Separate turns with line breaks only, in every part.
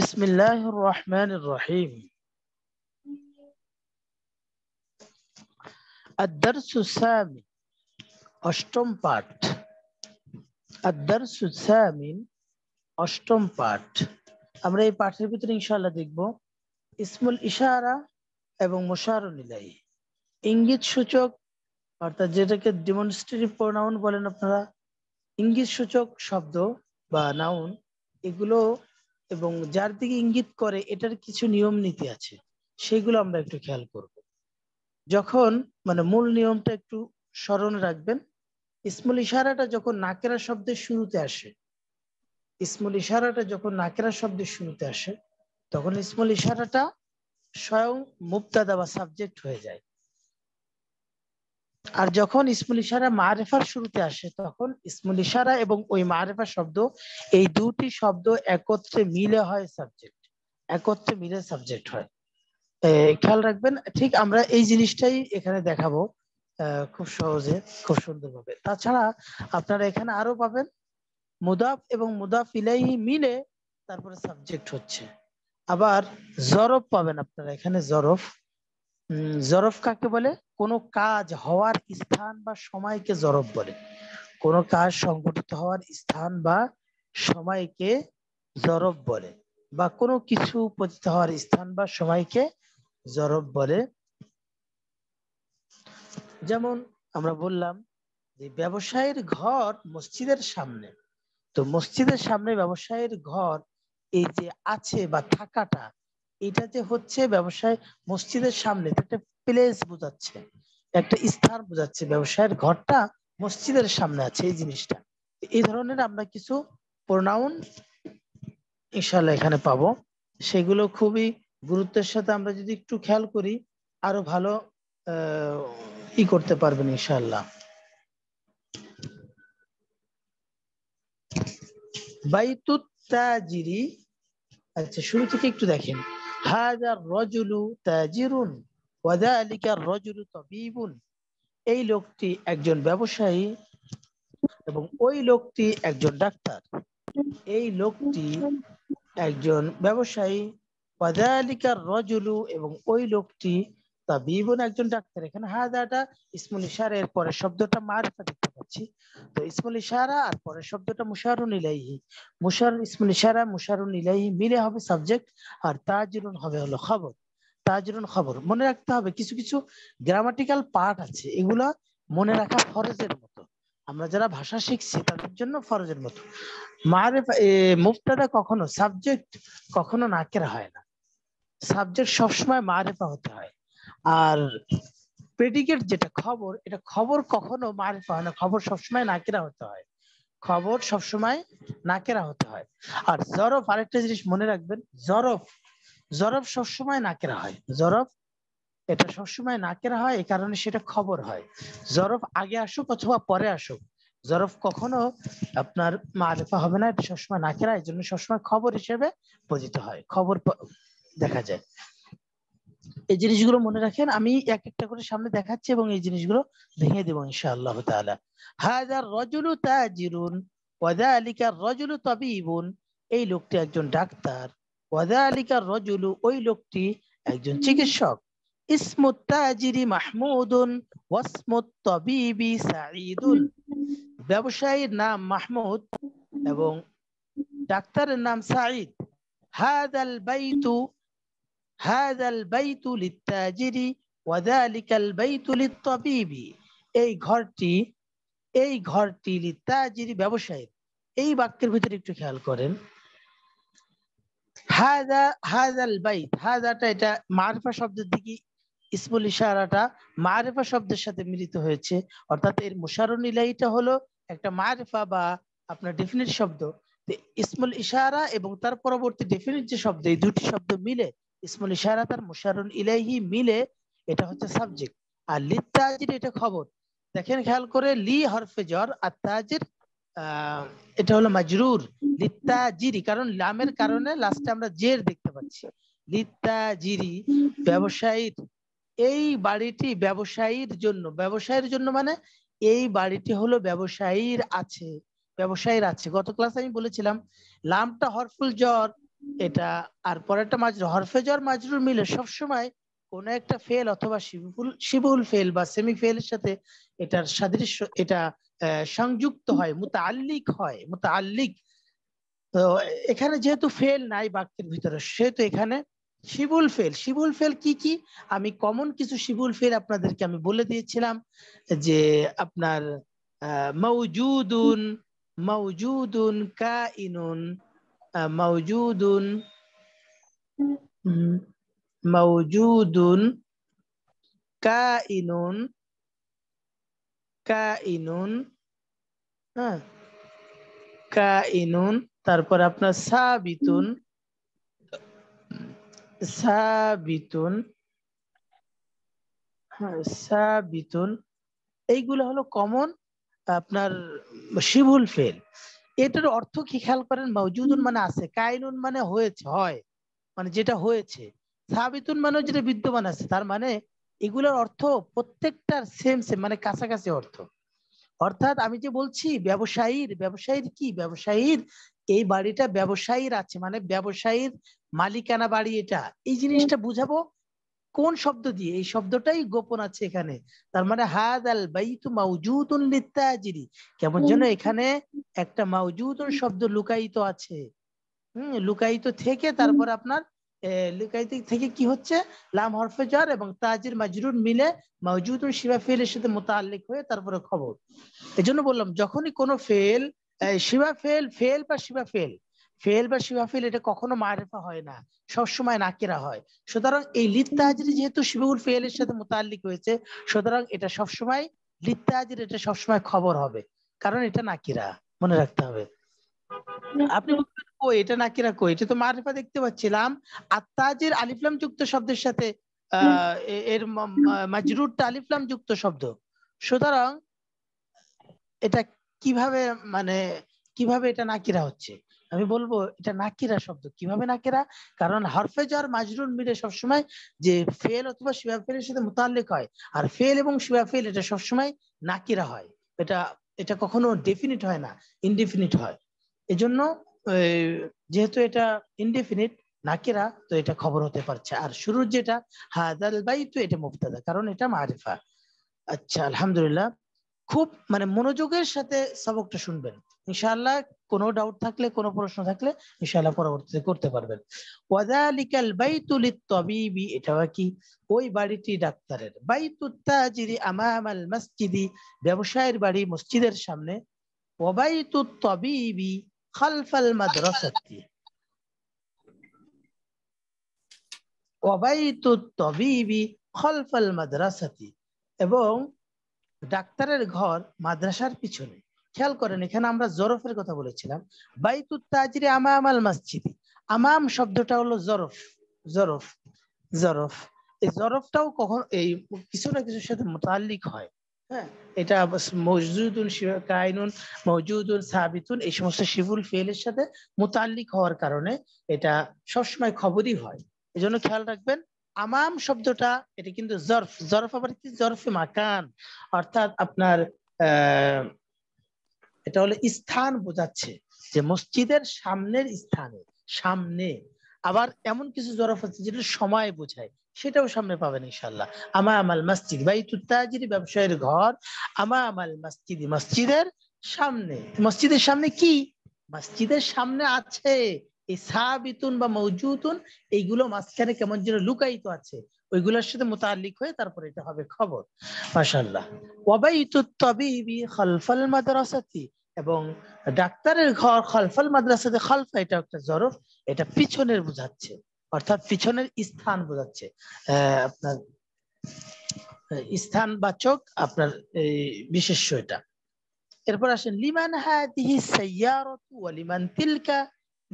بسم الله الرحمن الرحيم الدرس الثامن অষ্টম পাঠ الدرس الثامن অষ্টম পাঠ আমরা এই পাঠের ভিতরে ইনশাআল্লাহ দেখব ইসমুল ইশারা এবং মুশারুল ইলাহি ইঙ্গিত সূচক অর্থাৎ যেটাকে ডিমনস্ট্রেটিভ প্রোনাউন বলেন আপনারা ইঙ্গিত সূচক শব্দ বা নাউন এগুলো এবং যার দিকে ইঙ্গিত করে এটার কিছু নিয়ম নীতি আছে সেগুলো আমরা একটু খেয়াল করব যখন মানে মূল নিয়মটা একটু স্মরণ রাখবেন ইসমুল ইশারাটা যখন নাকেরা শব্দের শুরুতে আসে ইসমুল ইশারাটা যখন নাকেরা শব্দের শুরুতে আসে তখন ইসমুল ইশারাটা স্বয়ং মুক্তাদা বা সাবজেক্ট হয়ে যায় আর যখন ইসমুল ইশারা মারেফার শুরুতে আসে তখন ইসমুল ইশারা এবং ওই মারেফা শব্দ এই দুটি শব্দ একত্রে মিলে হয় সাবজেক্ট একত্রে মিলে সাবজেক্ট হয় খেয়াল রাখবেন ঠিক আমরা এই জিনিসটাই এখানে দেখাবো খুব সহজে খুব সুন্দরভাবে তাছাড়া আপনারা এখানে আরো পাবেন মুদাফ এবং মুদাফ ইলাই মিলে তারপরে সাবজেক্ট হচ্ছে আবার জরফ পাবেন আপনারা এখানে জরফ জরফ কাকে বলে কোন কাজ হওয়ার স্থান বা সময়কে জরফ বলে কোন কাজ সংগঠিত হওয়ার স্থান বা সময়কে জরফ বলে বা কোনো কিছু পতিত হওয়ার স্থান বা সময়কে জরফ বলে যেমন আমরা বললাম যে ব্যবসায়ীর ঘর মসজিদের সামনে তো মসজিদের সামনে ব্যবসায়ীর ঘর এই যে আছে বা থাকাটা এটা যে হচ্ছে ব্যবসায় মসজিদের সামনে একটা প্লেস বোঝাচ্ছে একটা স্থান বোঝাচ্ছে ব্যবসায়ের ঘরটা মসজিদের সামনে আছে এই জিনিসটা এই ধরনের আমরা কিছু প্রোনাউন ইনশাল্লাহ এখানে পাবো সেগুলো খুবই গুরুত্বের সাথে আমরা যদি একটু খেয়াল করি আরো ভালো ই করতে পারবেন ইনশাল্লাহ বাইতুত্তাজিরি আচ্ছা শুরু থেকে একটু দেখেন হাজার রজুলু তাজিরুন ওয়াদালিকার রজুলু তবিবুন এই লোকটি একজন ব্যবসায়ী এবং ওই লোকটি একজন ডাক্তার এই লোকটি একজন ব্যবসায়ী আলিকার রজুলু এবং ওই লোকটি তাবিবুন একজন ডাক্তার এখানে হাজাটা ইসমুল ইশারা এর পরের শব্দটা মারিফা দেখতে পাচ্ছি তো ইসমুল ইশারা আর পরের শব্দটা মুশারুন ইলাইহি মুশার ইসমুল ইশারা মুশারুন ইলাইহি মিলে হবে সাবজেক্ট আর তাজরুন হবে হলো খবর তাজরুন খবর মনে রাখতে হবে কিছু কিছু গ্রামাটিক্যাল পার্ট আছে এগুলা মনে রাখা ফরজের মতো আমরা যারা ভাষা শিখছি তাদের জন্য ফরজের মতো মারেফা মুফতাদা কখনো সাবজেক্ট কখনো নাকের হয় না সাবজেক্ট সবসময় মারেফা হতে হয় আর প্রেডিকেট যেটা খবর এটা খবর কখনো মারিফা মানে হয় না খবর সবসময় নাকেরা হতে হয় খবর সবসময় নাকেরা হতে হয় আর জরফ আরেকটা জিনিস মনে রাখবেন জরফ জরফ সবসময় নাকেরা হয় জরফ এটা সবসময় নাকেরা হয় এই কারণে সেটা খবর হয় জরফ আগে আসুক অথবা পরে আসুক জরফ কখনো আপনার মারেফা হবে না এটা সবসময় নাকেরা এই জন্য সবসময় খবর হিসেবে পজিত হয় খবর দেখা যায় এই জিনিসগুলো মনে রাখেন আমি এক একটা করে সামনে দেখাচ্ছি এবং এই জিনিসগুলো ভেঙে দেবো ইনশাআল্লাহ তাআলা হাজার রজুলু তাজিরুন ওয়াদা আলিকার রজুলু তাবিবুন এই লোকটি একজন ডাক্তার ওয়াদা আলিকার রজুলু ওই লোকটি একজন চিকিৎসক ইসমুত তাজিরি মাহমুদুন ওয়াসমুত তাবিবি সাঈদুন ব্যবসায়ীর নাম মাহমুদ এবং ডাক্তারের নাম সাঈদ হাদাল বাইতু هذا البيت للتاجر وذلك البيت للطبيب এই ঘরটি এই ঘরটি ব্যবসায়ী এই বাক্যের ভিতরে একটু খেয়াল করেন এটা শব্দের দিকে ইসমুল ইশারাটা মারেফা শব্দের সাথে মিলিত হয়েছে অর্থাৎ এর মুশারুনিলাইটা হলো একটা মারফা বা আপনার ডেফিনিট শব্দ ইসমুল ইশারা এবং তার পরবর্তী ডেফিনিট যে শব্দ এই দুটি শব্দ মিলে ইসমুল ইশারাত আর মুশারুল ইলাইহি মিলে এটা হচ্ছে সাবজেক্ট আর লিতাজির এটা খবর দেখেন খেয়াল করে লি হরফে জর আর তাজির এটা হলো মাজরুর লিত্তাজিরি কারণ লামের কারণে লাস্টে আমরা জের দেখতে পাচ্ছি লিত্তাজিরি ব্যবসায়ীর এই বাড়িটি ব্যবসায়ীর জন্য ব্যবসায়ীর জন্য মানে এই বাড়িটি হলো ব্যবসায়ীর আছে ব্যবসায়ীর আছে গত ক্লাসে আমি বলেছিলাম লামটা হরফুল জর এটা আর পরেরটা মাজর হরফে জ্বর মাজরুর মিলে সবসময় কোনো একটা ফেল অথবা শিবুল শিবুল ফেল বা সেমি ফেলের সাথে এটার সাদৃশ্য এটা সংযুক্ত হয় মুতাল্লিক হয় মুতাল্লিক তো এখানে যেহেতু ফেল নাই বাক্যের ভিতরে সেহেতু এখানে শিবুল ফেল শিবুল ফেল কি কি আমি কমন কিছু শিবুল ফেল আপনাদেরকে আমি বলে দিয়েছিলাম যে আপনার মৌজুদুন মৌজুদুন কাইনুন মাউজুদুন মাউজুদুন কাইনুন কাইনুন হ্যাঁ কাইনুন তারপর আপনার সাবিতুন সাবিতুন হ্যাঁ, সাবিতুন এইগুলো হলো কমন আপনার শিবুল ফেল এটার অর্থ কি খেয়াল করেন মৌজুদুন মানে আছে কায়নুন মানে হয়েছে হয় মানে যেটা হয়েছে সাবিতুন মানে যেটা বিদ্যমান আছে তার মানে এগুলোর অর্থ প্রত্যেকটার সেম সেম মানে কাছাকাছি অর্থ অর্থাৎ আমি যে বলছি ব্যবসায়ীর ব্যবসায়ীর কি ব্যবসায়ীর এই বাড়িটা ব্যবসায়ীর আছে মানে ব্যবসায়ীর মালিকানা বাড়ি এটা এই জিনিসটা বুঝাবো কোন শব্দ দিয়ে এই শব্দটাই গোপন আছে এখানে তার মানে হাদ আল বাইতু মাউজুদুন লিতাজিরি কেমন যেন এখানে একটা মাউজুদুন শব্দ লুকায়িত আছে হম লুকায়িত থেকে তারপর আপনার লুকায়িত থেকে কি হচ্ছে লাম হরফে জার এবং তাজির মাজরুর মিলে মাউজুদুন শিবা ফেলের সাথে মোতাল্লিক হয়ে তারপরে খবর এজন্য বললাম যখনই কোনো ফেল শিবা ফেল ফেল বা শিবা ফেল ফেল বা ফেল এটা কখনো মারেফা হয় না সবসময় নাকেরা হয় সুতরাং এই লিত্তাহাজির যেহেতু শিবুল ফেলের সাথে মোতাল্লিক হয়েছে সুতরাং এটা সবসময় লিত্তাহাজির এটা সবসময় খবর হবে কারণ এটা নাকিরা মনে রাখতে হবে আপনি ও এটা নাকিরা কই এটা তো মারেফা দেখতে পাচ্ছিলাম আত্তাজির আলিফলাম যুক্ত শব্দের সাথে এর মাজরুরটা আলিফলাম যুক্ত শব্দ সুতরাং এটা কিভাবে মানে কিভাবে এটা নাকিরা হচ্ছে আমি বলবো এটা নাকিরা শব্দ কিভাবে নাকিরা কারণ হরফে জর মাজরুন মিলে সবসময় যে ফেল অথবা শিবা ফেলের সাথে মোতাল্লিক হয় আর ফেল এবং শিবা ফেল এটা সবসময় নাকিরা হয় এটা এটা কখনো ডেফিনিট হয় না ইনডেফিনিট হয় এজন্য যেহেতু এটা ইনডেফিনিট নাকিরা তো এটা খবর হতে পারছে আর শুরুর যেটা হাদাল বাই তো এটা মুক্তাদা কারণ এটা মারিফা আচ্ছা আলহামদুলিল্লাহ খুব মানে মনোযোগের সাথে সবকটা শুনবেন ইনশাআল্লাহ কোনো ডাউট থাকলে কোনো প্রশ্ন থাকলে ইনশাআল্লাহ পরবর্তীতে করতে পারবেন ওয়াদালিকাল বাইতুল তাবিবি এটা কি ওই বাড়িটি ডাক্তারের বাইতুত তাজিরি আমামাল মসজিদি ব্যবসায়ের বাড়ি মসজিদের সামনে ওয়াবাইতুত তাবিবি খালফাল মাদ্রাসাতি ওয়াবাইতুত তাবিবি খালফাল মাদ্রাসাতি এবং ডাক্তারের ঘর মাদ্রাসার পিছনে খেয়াল করেন এখানে আমরা জরফের কথা বলেছিলাম বাইতুত তাজরে আমাম আল মসজিদি আমাম শব্দটা হলো জরফ জরফ জরফ এই জরফটাও কখন এই কিছু না কিছুর সাথে মোতাল্লিক হয় হ্যাঁ এটা মজুদুন কাইনুন মজুদুন সাবিতুন এই সমস্ত শিফুল ফেলের সাথে মোতাল্লিক হওয়ার কারণে এটা সবসময় খবরই হয় এজন্য খেয়াল রাখবেন আমাম শব্দটা এটা কিন্তু জরফ জরফ আবার কি জরফে মাকান অর্থাৎ আপনার এটা হলো স্থান বোঝাচ্ছে যে মসজিদের সামনের স্থানে সামনে আবার এমন কিছু জরফ আছে যেটা সময় বোঝায় সেটাও সামনে পাবেন ইনশাল্লাহ আমা আমাল মসজিদ বা ইতুত্তাজির ব্যবসায়ের ঘর আমা আমাল মসজিদ মসজিদের সামনে মসজিদের সামনে কি মসজিদের সামনে আছে এই সাবিতুন বা মৌজুতুন এইগুলো মাঝখানে কেমন যেন লুকায়িত আছে ওইগুলোর সাথে মোতালিক হয়ে তারপর এটা হবে খবর মাসাল মাদ্রাসাতি এবং ডাক্তারের ঘর খালফাল মাদ্রাসাতে খালফা এটা একটা জরফ এটা পিছনের বোঝাচ্ছে অর্থাৎ পিছনের স্থান বোঝাচ্ছে আপনার স্থান বাচক আপনার বিশেষ্য এটা এরপর আসেন লিমান হাদিহি সাইয়া রতু লিমান তিলকা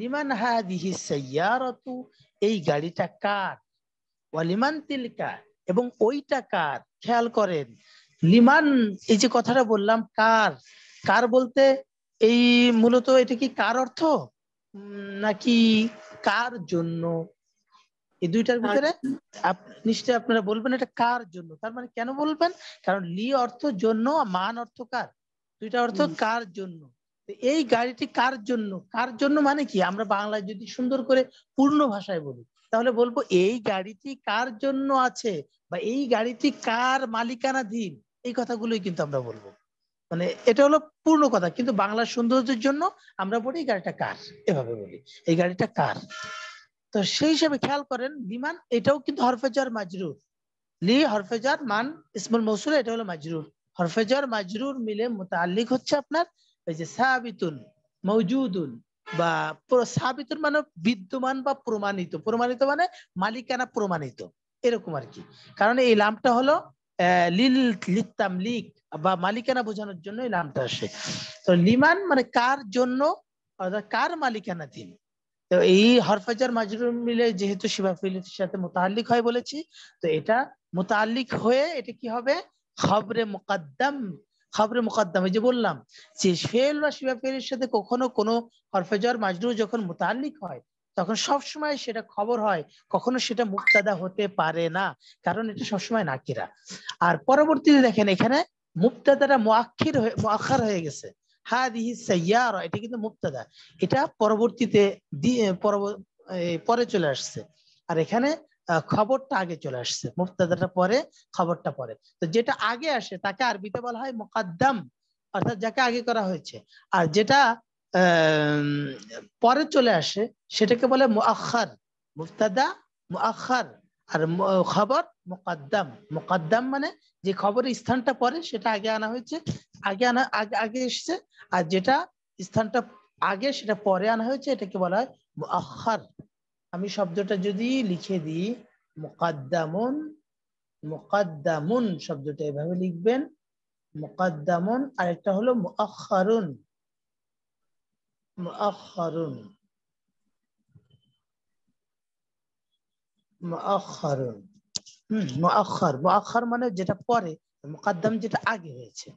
লিমান হাদিহি সাইয়ারাতু এই গাড়িটা কার ওয়ালিমান তিলকা এবং ওইটা কার খেয়াল করেন লিমান এই যে কথাটা বললাম কার কার বলতে এই মূলত এটা কি কার অর্থ নাকি কার জন্য এই দুইটার ভিতরে আচ্ছা। নিশ্চয়ই আপনারা বলবেন এটা কার জন্য তার মানে কেন বলবেন কারণ লি অর্থ জন্য মান অর্থ কার দুইটা অর্থ কার জন্য এই গাড়িটি কার জন্য কার জন্য মানে কি আমরা বাংলায় যদি সুন্দর করে পূর্ণ ভাষায় বলি তাহলে বলবো এই গাড়িটি কার জন্য আছে বা এই গাড়িটি কার মালিকানাধীন এই কথাগুলোই কিন্তু আমরা বলবো মানে এটা হলো পূর্ণ কথা কিন্তু বাংলার সৌন্দর্যের জন্য আমরা বলি এই গাড়িটা কার এভাবে বলি এই গাড়িটা কার তো সেই হিসাবে খেয়াল করেন বিমান এটাও কিন্তু হরফেজার মাজরুর লি হরফেজার মান ইসমুল মসুর এটা হলো মাজরুর হরফেজার মাজরুর মিলে মোতাল্লিক হচ্ছে আপনার এই যে সাবিতুন মৌজুদুন বা পুরো সাবিতুন মানে বিদ্যমান বা প্রমাণিত প্রমাণিত মানে মালিকানা প্রমাণিত এরকম আর কি কারণ এই লামটা হলো লিক বা মালিকানা বোঝানোর জন্য এই লামটা আসে তো লিমান মানে কার জন্য অর্থাৎ কার দিন তো এই হরফাজার মাজরুর মিলে যেহেতু শিবাফিলের সাথে মোতাল্লিক হয় বলেছি তো এটা মোতাল্লিক হয়ে এটা কি হবে খবরে মোকাদ্দাম খাবরে মোকাদ্দামে যে বললাম যে ফেল বা শিবা ফেলের সাথে কখনো কোনো হরফেজর মাজরু যখন মোতাল্লিক হয় তখন সবসময় সেটা খবর হয় কখনো সেটা মুক্তাদা হতে পারে না কারণ এটা সবসময় নাকিরা আর পরবর্তীতে দেখেন এখানে মুক্তাদাটা মোয়াক্ষির হয়ে মোয়াক্ষার হয়ে গেছে হা দিহি সাইয়ার এটা কিন্তু মুক্তাদা এটা পরবর্তীতে পরে চলে আসছে আর এখানে খবরটা আগে চলে আসছে মুফতাদাটা পরে খবরটা পরে তো যেটা আগে আসে তাকে আরবিতে বলা হয় মোকাদ্দাম অর্থাৎ যাকে আগে করা হয়েছে আর যেটা পরে চলে আসে সেটাকে বলে মুআখার মুফতাদা মুআখার আর খবর মোকাদ্দাম মোকাদ্দাম মানে যে খবরের স্থানটা পরে সেটা আগে আনা হয়েছে আগে আনা আগে আগে এসছে আর যেটা স্থানটা আগে সেটা পরে আনা হয়েছে এটাকে বলা হয় মুআখার আমি শব্দটা যদি লিখে দিই মুকাদ্দামুন মুকাদ্দামুন শব্দটা এভাবে লিখবেন মুকাদ্দামুন আরেকটা হলো মুআখারুন মুআখারুন মুআখারুন হুম মুআখার মুআখার মানে যেটা পরে মুকাদ্দাম যেটা আগে হয়েছে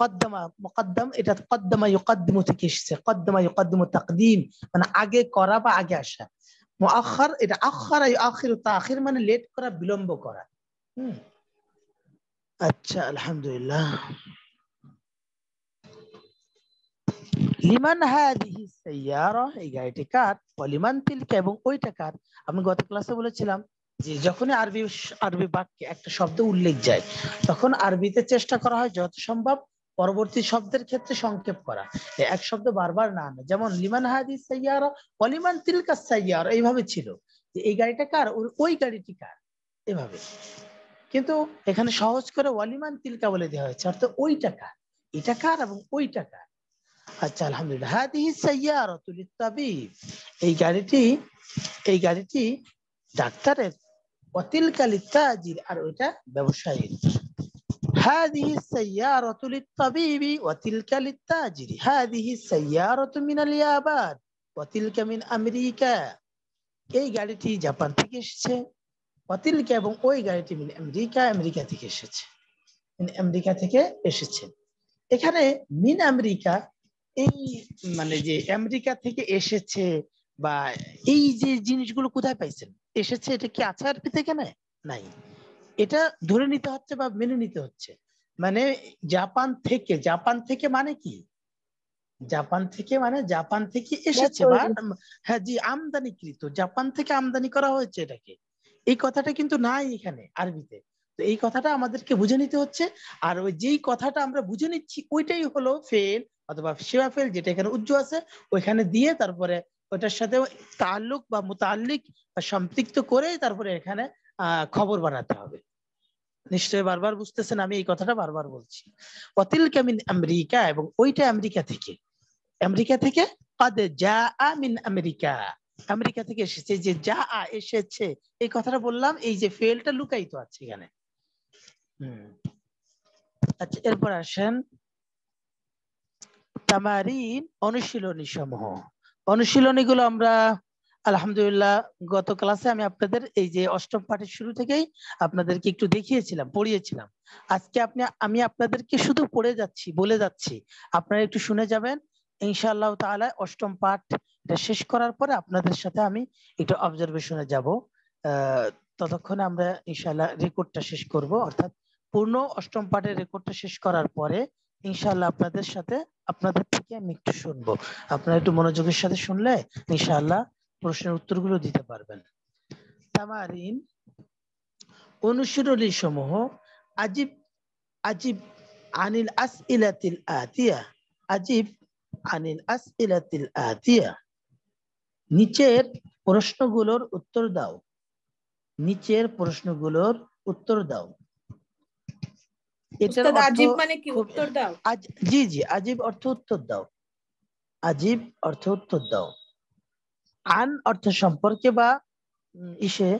কদ্দামা মুকদ্দাম এটা কদ্দামা ইউকদ্দিমু থেকে এসেছে কদ্দামা ইউকদ্দিমু তাকদিম মানে আগে করা বা আগে আসা মুআখার এটা আখারা ইউআখির তাখির মানে লেট করা বিলম্ব করা আচ্ছা আলহামদুলিল্লাহ লিমান হাদিহি সাইয়ারা এই গাড়িটি কার লিমান তিলকা এবং ওইটা কার আমি গত ক্লাসে বলেছিলাম যে যখনই আরবি আরবি বাক্যে একটা শব্দ উল্লেখ যায় তখন আরবিতে চেষ্টা করা হয় যত সম্ভব পরবর্তী শব্দের ক্ষেত্রে সংক্ষেপ করা এক শব্দ বারবার না আনে যেমন লিমান হাদি সাইয়ার অলিমান তিলকা সাইয়ার এইভাবে ছিল যে এই গাড়িটা কার ওই গাড়িটি কার এভাবে কিন্তু এখানে সহজ করে অলিমান তিলকা বলে দেওয়া হয়েছে অর্থাৎ ওই টাকা এটা কার এবং ওই টাকা আচ্ছা আলহামদুলিল্লাহ এই গাড়িটি এই গাড়িটি ডাক্তারের অতিলকালি তাজির আর ওইটা ব্যবসায়ীর هذه السيارة للطبيب وتلك للتاجر هذه السيارة من اليابان وتلك من أمريكا এই গাড়িটি জাপান থেকে এসেছে অতিলকা এবং ওই গাড়িটি মিলে আমেরিকা আমেরিকা থেকে এসেছে আমেরিকা থেকে এসেছে এখানে মিন আমেরিকা এই মানে যে আমেরিকা থেকে এসেছে বা এই যে জিনিসগুলো কোথায় পাইছেন এসেছে এটা কি আচার পেতে কেন নাই এটা ধরে নিতে হচ্ছে বা মেনে নিতে হচ্ছে মানে জাপান থেকে জাপান থেকে মানে কি জাপান থেকে মানে জাপান থেকে এসেছে বা হ্যাঁ জি আমদানিকৃত জাপান থেকে আমদানি করা হয়েছে এটাকে এই কথাটা কিন্তু নাই এখানে আরবিতে তো এই কথাটা আমাদেরকে বুঝে নিতে হচ্ছে আর ওই যেই কথাটা আমরা বুঝে নিচ্ছি ওইটাই হলো ফেল অথবা সেবা ফেল যেটা এখানে উজ্জ্ব আছে ওইখানে দিয়ে তারপরে ওটার সাথে তাল্লুক বা মোতাল্লিক বা সম্পৃক্ত করে তারপরে এখানে খবর বানাতে হবে নিশ্চয় বারবার বুঝতেছেন আমি এই কথাটা বারবার বলছি অতিল কামিন আমেরিকা এবং ওইটা আমেরিকা থেকে আমেরিকা থেকে কাদে যা আমিন আমেরিকা আমেরিকা থেকে এসেছে যে যা আ এসেছে এই কথাটা বললাম এই যে ফেলটা লুকাই তো আছে এখানে আচ্ছা এরপর আসেন তামারিন অনুশীলনী সমূহ অনুশীলনীগুলো আমরা আলহামদুলিল্লাহ গত ক্লাসে আমি আপনাদের এই যে অষ্টম পাঠের শুরু থেকেই আপনাদেরকে একটু দেখিয়েছিলাম পড়িয়েছিলাম আজকে আপনি আমি আপনাদেরকে শুধু পড়ে যাচ্ছি বলে যাচ্ছি আপনারা একটু শুনে যাবেন ইনশাআল্লাহ তাআলা অষ্টম পাঠ শেষ করার পরে আপনাদের সাথে আমি একটু অবজারভেশনে যাব ততক্ষণে আমরা ইনশাআল্লাহ রেকর্ডটা শেষ করব অর্থাৎ পূর্ণ অষ্টম পাঠের রেকর্ডটা শেষ করার পরে ইনশাআল্লাহ আপনাদের সাথে আপনাদের থেকে আমি একটু শুনবো আপনারা একটু মনোযোগের সাথে শুনলে ইনশাআল্লাহ প্রশ্নের উত্তরগুলো দিতে পারবেন তামারিন অনুশীলনী সমূহ আজিব আজিব আনিল আস ইলাতিল আতিয়া আজিব আনিল আস ইলাতিল আতিয়া নিচের প্রশ্নগুলোর উত্তর দাও নিচের প্রশ্নগুলোর উত্তর দাও
উত্তর দাও মানে
জি জি আজিব অর্থ উত্তর দাও আজিব অর্থ উত্তর দাও আন অর্থ সম্পর্কে বা ইসে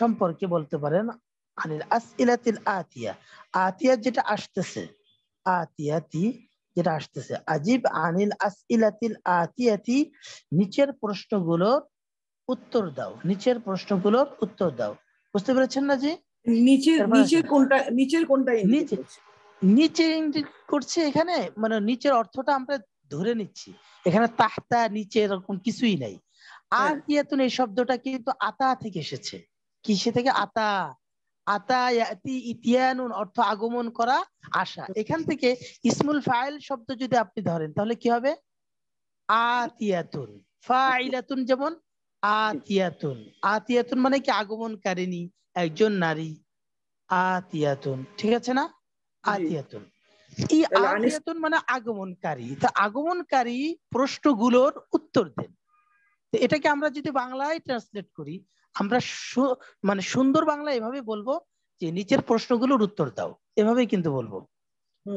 সম্পর্কে বলতে পারেন আনিল আস ইলাতিল আতিয়া আতিয়া যেটা আসতেছে আতিয়াতি যেটা আসতেছে আজিব আনিল আস ইলাতিল আতিয়াতি নিচের প্রশ্নগুলোর উত্তর দাও নিচের প্রশ্নগুলোর উত্তর দাও বুঝতে পেরেছেন না জি নিচের মানে নিচের কোনটা নিচের কোনটা নিচে নিচে করছে এখানে মানে নিচের অর্থটা আমরা ধরে নিচ্ছি এখানে তাহতা নিচে এরকম কিছুই নাই হ্যাঁ। আর ইয়াতুন এই শব্দটা কিন্তু আতা থেকে এসেছে কিসে থেকে আতা আতা ইয়াতি ইতিয়ানুন অর্থ আগমন করা আশা এখান থেকে ইসমুল ফাইল শব্দ যদি আপনি ধরেন তাহলে কি হবে আতিয়াতুন ফাইলাতুন যেমন আতিয়াতুন আতিয়াতুন মানে কি আগমনকারিনী একজন নারী আতিয়াতুন ঠিক আছে না আতিয়াতুন মানে আগমনকারী তা আগমনকারী প্রশ্নগুলোর উত্তর দেন এটাকে আমরা যদি বাংলায় ট্রান্সলেট করি আমরা মানে সুন্দর বাংলা এভাবে বলবো যে নিচের প্রশ্নগুলোর উত্তর দাও এভাবেই কিন্তু বলবো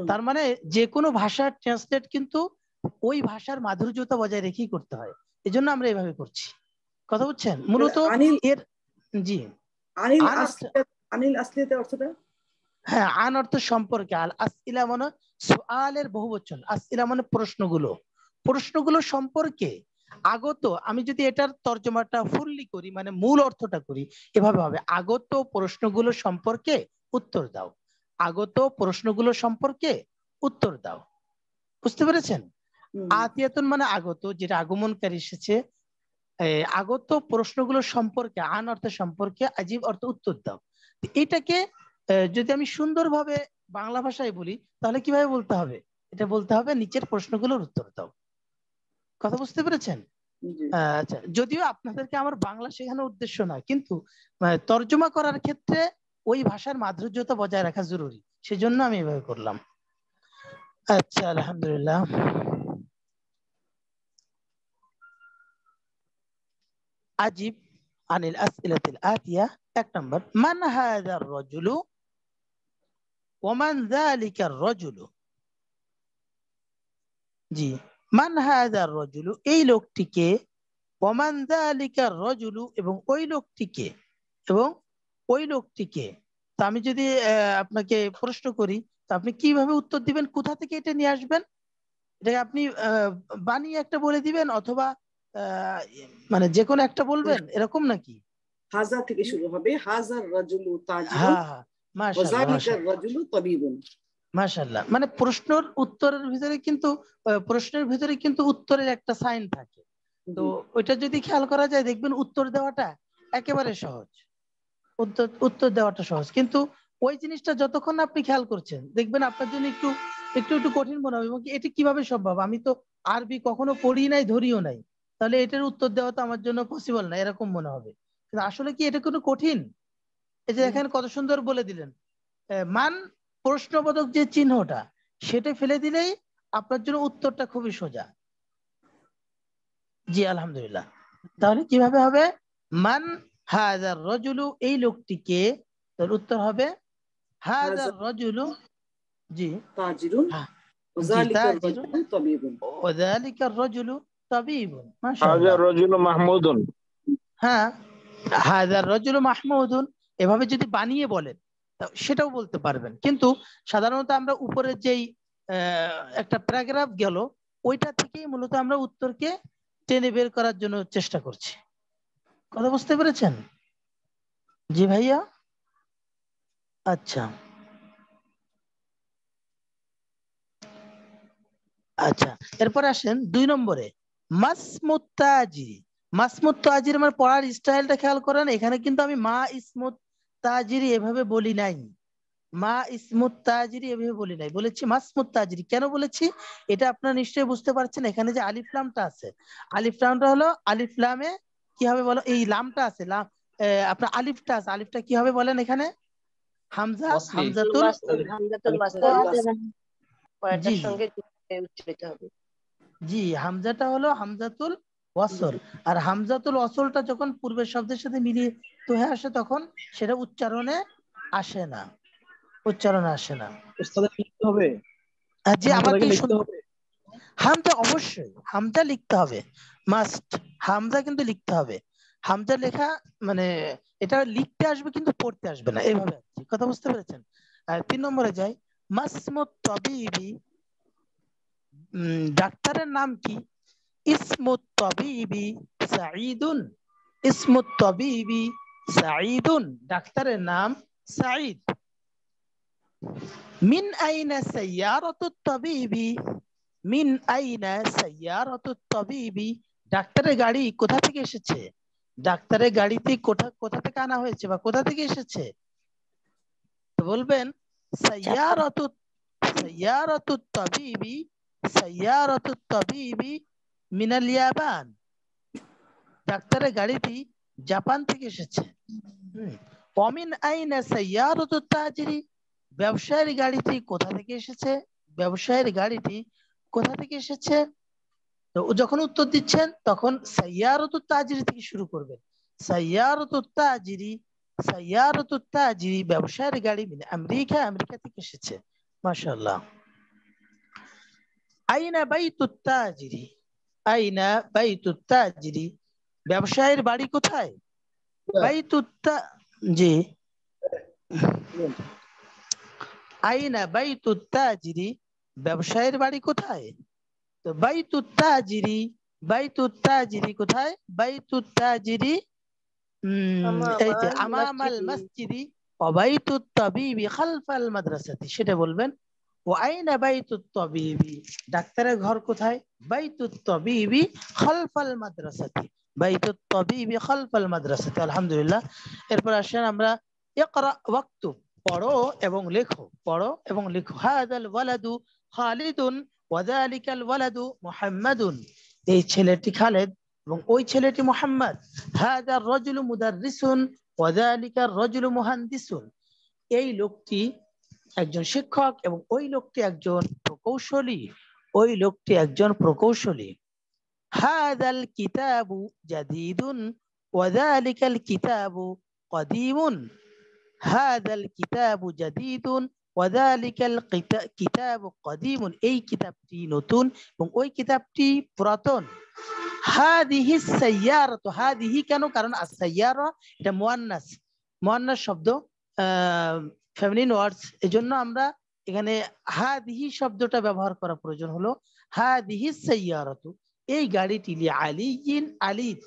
তার মানে যে কোনো ভাষার ট্রান্সলেট কিন্তু ওই ভাষার মাধুর্যতা বজায় রেখেই করতে হয় এজন্য আমরা এভাবে করছি কথা বুঝছেন মূলত এর জি আনিল আসলে অর্থটা হ্যাঁ আন অর্থ সম্পর্কে আল আসিলা মানে সোয়ালের বহু বচন আসিলা মানে প্রশ্নগুলো প্রশ্নগুলো সম্পর্কে আগত আমি যদি এটার তর্জমাটা ফুললি করি মানে মূল অর্থটা করি এভাবে হবে আগত প্রশ্নগুলো সম্পর্কে উত্তর দাও আগত প্রশ্নগুলো সম্পর্কে উত্তর দাও বুঝতে পেরেছেন আতিয়াতন মানে আগত যেটা আগমনকারী এসেছে আগত প্রশ্নগুলো সম্পর্কে আন অর্থ সম্পর্কে আজীব অর্থ উত্তর দাও এটাকে যদি আমি সুন্দরভাবে বাংলা ভাষায় বলি তাহলে কিভাবে বলতে হবে এটা বলতে হবে নিচের প্রশ্নগুলোর উত্তর দাও কথা বুঝতে পেরেছেন আচ্ছা যদিও আপনাদেরকে আমার বাংলা শেখানোর উদ্দেশ্য না কিন্তু তর্জমা করার ক্ষেত্রে ওই ভাষার মাধুর্যতা বজায় রাখা জরুরি সেজন্য আমি এভাবে করলাম আচ্ছা আলহামদুলিল্লাহ আজিব আনিল আসিলাতিল আতিয়া এক নম্বর মান হাজার রজুলু লোকটিকে এবং ওই লোকটিকে এবং ওই লোকটিকে আমি যদি আপনাকে প্রশ্ন করি তা আপনি কিভাবে উত্তর দিবেন কোথা থেকে এটা নিয়ে আসবেন এটাকে আপনি বানিয়ে একটা বলে দিবেন অথবা মানে যে কোনো একটা বলবেন এরকম নাকি হাজার থেকে শুরু হবে হাজার রাজুলু তাজিল হ্যাঁ, হ্যাঁ। মাশাল্লাহ মানে প্রশ্নের উত্তরের ভিতরে কিন্তু প্রশ্নের ভিতরে কিন্তু উত্তরের একটা সাইন থাকে তো ওইটা যদি খেয়াল করা যায় দেখবেন উত্তর দেওয়াটা একেবারে সহজ উত্তর উত্তর দেওয়াটা সহজ কিন্তু ওই জিনিসটা যতক্ষণ আপনি খেয়াল করছেন দেখবেন আপনার জন্য একটু একটু একটু কঠিন মনে হবে এবং এটি কিভাবে সম্ভব আমি তো আরবি কখনো পড়ি নাই ধরিও নাই তাহলে এটার উত্তর দেওয়া তো আমার জন্য পসিবল না এরকম মনে হবে কিন্তু আসলে কি এটা কোনো কঠিন এই যে এখানে কত সুন্দর বলে দিলেন মান প্রশ্নবোধক যে চিহ্নটা সেটা ফেলে দিলেই আপনার জন্য উত্তরটা খুবই সোজা জি আলহামদুলিল্লাহ তাহলে কিভাবে হবে মান হাজার রজুলু এই লোকটিকে তার উত্তর হবে হাজার রজুলু জি রজুলু হ্যাঁ হাজার
রজুলু মাহমুদুন
হ্যাঁ, এভাবে যদি বানিয়ে বলেন সেটাও বলতে পারবেন কিন্তু সাধারণত আমরা উপরে যেই একটা প্যারাগ্রাফ গেল ওইটা থেকেই মূলত আমরা উত্তরকে টেনে বের করার জন্য চেষ্টা করছি কথা বুঝতে পেরেছেন জি ভাইয়া আচ্ছা আচ্ছা এরপর আসেন দুই নম্বরে মাসমুত্তাজি মাসমুত্তাজির আমার পড়ার স্টাইলটা খেয়াল করেন এখানে কিন্তু আমি মা ইসমুত তাজিরি এভাবে বলি নাই মা ইসমুত তাজিরি এভাবে বলি নাই বলেছি মাসমুত তাজিরি কেন বলেছি এটা আপনারা নিশ্চয়ই বুঝতে পারছেন এখানে যে আলিফলামটা আছে আলিফলামটা হলো আলিফলামে কি হবে বলো এই লামটা আছে লাম আপনার আলিফটা আছে আলিফটা কি হবে বলেন এখানে হামজা হামজাতুল জি হামজাটা হলো হামজাতুল ওয়াসল আর হামজাতুল ওয়াসলটা যখন পূর্বের শব্দের সাথে মিলিয়ে তো হ্যাঁ আসে তখন সেটা উচ্চারণে আসে না উচ্চারণে আসে না লিখতে হবে আমাকে অবশ্যই হামদা লিখতে হবে মাস্ট হামদা কিন্তু লিখতে হবে হামদা লেখা মানে এটা লিখতে আসবে কিন্তু পড়তে আসবে না এভাবে কথা বুঝতে পেরেছেন আর তিন নম্বরে যাই মাসমুত তবিবি ডাক্তারের নাম কি ইসমুত তবিবি সাঈদুন ইসমুত তবিবি সাঈদুন ডাক্তারের নাম সাঈদ মিন আইনা সাইয়ারাতুত তাবিবি মিন আইনা সাইয়ারাতুত তাবিবি ডাক্তারের গাড়ি কোথা থেকে এসেছে ডাক্তারের গাড়িতে কোথা কোথা থেকে আনা হয়েছে বা কোথা থেকে এসেছে তো বলবেন সাইয়ারাতুত সাইয়ারাতুত তাবিবি সাইয়ারাতুত তাবিবি মিনাল ইয়াবান ডাক্তারের গাড়িটি জাপান থেকে এসেছে অমিন আইনা সাইয়ারত তাজিরি ব্যবসায়ের গাড়িটি কোথা থেকে এসেছে ব্যবসায়ের গাড়িটি কোথা থেকে এসেছে তো যখন উত্তর দিচ্ছেন তখন সাইয়ারত তাজিরি থেকে শুরু করবেন তাজিরি তাজিরি ব্যবসায়ের গাড়ি আমেরিকা আমেরিকা থেকে এসেছে মাশাআল্লাহ আইনা তাজিরি আইনা তাজিরি ব্যবসায়ের বাড়ি কোথায় ব্যবসায়ের বাড়ি কোথায় তো বাইতুত্তাজিরি বাইতুত্তাজিরি কোথায় বাইতুত্তাজিরি আমামাল মসজিদি ওয়াবাইতুত তাবিবি সেটা বলবেন ও আইনা ডাক্তারের ঘর কোথায় মাদ্রাসাতি বাইতু আলহামদুলিল্লাহ এরপর আসেন আমরা ইকরা পড়ো এবং লেখো পড়ো এবং লেখো হাদাল ওয়ালাদু খালিদুন ওয়ালাদু মুহাম্মাদুন এই ছেলেটি খালেদ এবং ওই ছেলেটি মোহাম্মদ হাদার রজুল মুদাররিসুন ওয়াদালিকার রজুল মুহান্দিসুন এই লোকটি একজন শিক্ষক এবং ওই লোকটি একজন প্রকৌশলী ওই লোকটি একজন প্রকৌশলী هذا الكتاب جديد وذلك الكتاب قديم هذا الكتاب جديد وذلك الكتاب قديم أي كتاب تي نوتون أي كتاب تي براتون هذه السيارة هذه كانوا كارون السيارة مؤنث مؤنث شبدو فمنين وارس جنو أمرا هذه شبدو تبهر كرا بروجون هلو هذه السيارة تو এই গাড়িটি লি আলিয়িন আলিদ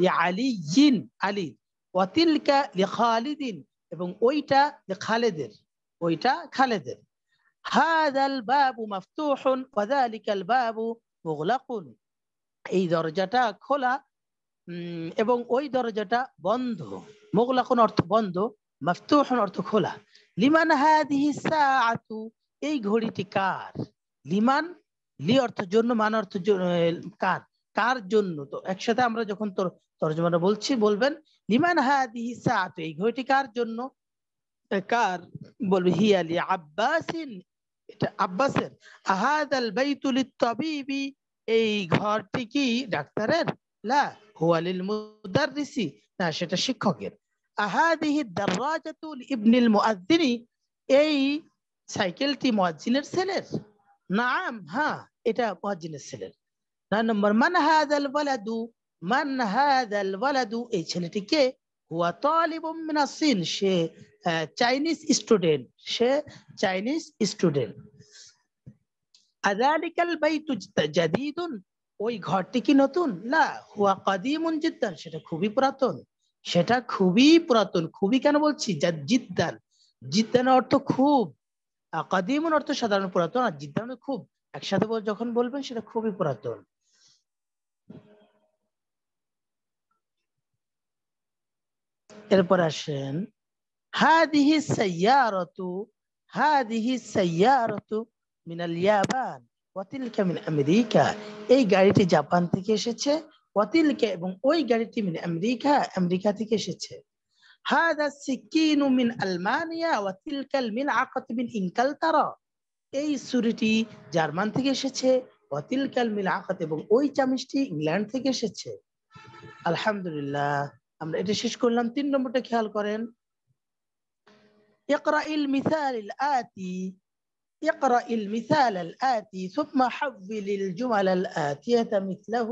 লি আলিয়িন আলিদ ওয়াতিলকা লি খালিদিন এবং ওইটা খালেদের ওইটা খালেদের হাদাল বাবু মাফতুহুন ওয়াদালিকাল বাবু মুগলাকুন এই দরজাটা খোলা এবং ওই দরজাটা বন্ধ মোগলাকুন অর্থ বন্ধ মাফতুহন অর্থ খোলা লিমান হাদিহি সাআতু এই ঘড়িটি কার লিমান লি অর্থ জন্য মান অর্থ কার কার জন্য তো একসাথে আমরা যখন তোর তর্জমাটা বলছি বলবেন লিমান হাদিহি সাআত এই ঘটি কার জন্য কার বলবে হি আলি আব্বাসিন এটা আব্বাসের আহাদাল বাইতু লিত্তাবিবি এই ঘরটি কি ডাক্তারের লা হুয়া লিল মুদাররিসি না সেটা শিক্ষকের আহাদিহি দাররাজাতুল ইবনিল মুআজ্জিনি এই সাইকেলটি মুআজ্জিনের ছেলের নাম হ্যাঁ এটা মহাজিনের ছেলের নয় নম্বর মান হাদাল ওয়ালাদু মান হাদাল ওয়ালাদু এই ছেলেটিকে হুয়া তালিবুম সে চাইনিজ স্টুডেন্ট সে চাইনিজ স্টুডেন্ট ওই ঘরটি কি নতুন না হুয়া কাদিমুন জিদ্দান সেটা খুবই পুরাতন সেটা খুবই পুরাতন খুবই কেন বলছি যা জিদ্দান জিদ্দানের অর্থ খুব কাদিমুন অর্থ সাধারণ পুরাতন আর জিদ্দান মানে খুব একসাথে যখন বলবেন সেটা খুবই পুরাতন এরপর আসেন হাদিহি সাইয়ারাতু হাদিহি সাইয়ারাতু মিনাল ইয়াবান ওয়াতিলকা মিন আমেরিকা এই গাড়িটি জাপান থেকে এসেছে ওয়াতিলকা এবং ওই গাড়িটি মিন আমেরিকা আমেরিকা থেকে এসেছে হাদা সিকিনু মিন আলমানিয়া ওয়া তিলকাল মিন আকাত মিন ইনকালতারা এই ছুরিটি জার্মান থেকে এসেছে ওয়া তিলকাল মিল আকাত এবং ওই চামিচটি ইংল্যান্ড থেকে এসেছে আলহামদুলিল্লাহ আমরা এটা শেষ করলাম তিন নম্বরটা খেয়াল করেন اقرأ المثال الآتي اقرأ المثال الآتي ثم حول الجمل الآتية مثله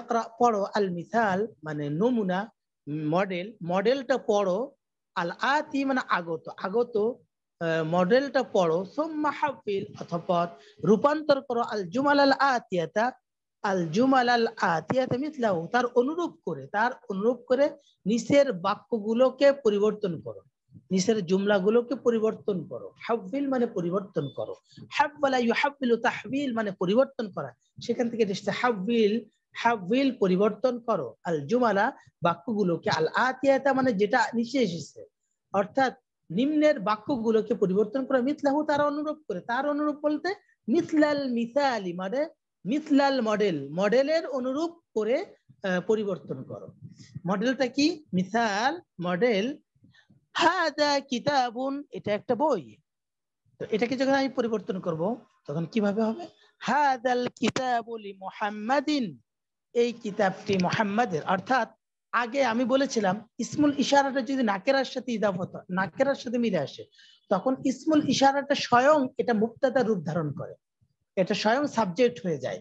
اقرأ পড়ো আল মিসাল মানে নমুনা মডেল মডেলটা পড়ো আল আতি মানে আগত আগত মডেলটা পড়ো সোম্মা হাফিল অথপর রূপান্তর করো আল জুমাল আল আতিয়াতা আল জুমাল আল আতিয়াতা মিথলা তার অনুরূপ করে তার অনুরূপ করে নিচের বাক্যগুলোকে পরিবর্তন করো নিচের জুমলাগুলোকে পরিবর্তন করো হাফবিল মানে পরিবর্তন করো হাববালা ইউহাববিলু তাহবিল মানে পরিবর্তন করা সেখান থেকে হাফবিল হাবিল পরিবর্তন করো আল জুমালা বাক্যগুলোকে আল আতিয়াতা মানে যেটা নিচে এসেছে অর্থাৎ নিম্নের বাক্যগুলোকে পরিবর্তন করে মিথলাহু তার অনুরূপ করে তার অনুরূপ বলতে মিথলাল মিসালি মানে মিথলাল মডেল মডেলের অনুরূপ করে পরিবর্তন করো মডেলটা কি মিসাল মডেল হাদা কিতাবুন এটা একটা বই তো এটাকে যখন আমি পরিবর্তন করব তখন কিভাবে হবে হাদাল কিতাবুলি মোহাম্মাদিন এই কিতাবটি মোহাম্মদের অর্থাৎ আগে আমি বলেছিলাম ইসমুল ইশারাটা যদি নাকেরার সাথে ইদাফত নাকেরার সাথে মিলে আসে তখন ইসমুল ইশারাটা স্বয়ং এটা মুক্তাদা রূপ ধারণ করে এটা স্বয়ং সাবজেক্ট হয়ে যায়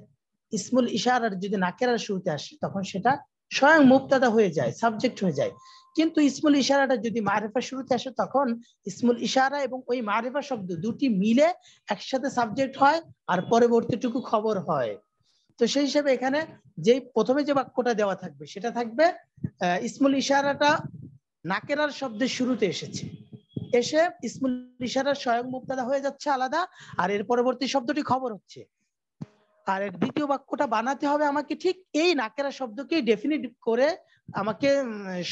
ইসমুল ইশারার যদি নাকেরার শুরুতে আসে তখন সেটা স্বয়ং মুক্তাদা হয়ে যায় সাবজেক্ট হয়ে যায় কিন্তু ইসমুল ইশারাটা যদি মারেফা শুরুতে আসে তখন ইসমুল ইশারা এবং ওই মারেফা শব্দ দুটি মিলে একসাথে সাবজেক্ট হয় আর পরবর্তীটুকু খবর হয় তো সেই হিসেবে এখানে যে প্রথমে যে বাক্যটা দেওয়া থাকবে সেটা থাকবে ইসমুল ইশারাটা নাকেরার শব্দের শুরুতে এসেছে এসে ইসমুল ইশারার স্বয়ং মুক্তাদা হয়ে যাচ্ছে আলাদা আর এর পরবর্তী শব্দটি খবর হচ্ছে আর এর দ্বিতীয় বাক্যটা বানাতে হবে আমাকে ঠিক এই নাকেরা শব্দকেই ডেফিনিট করে আমাকে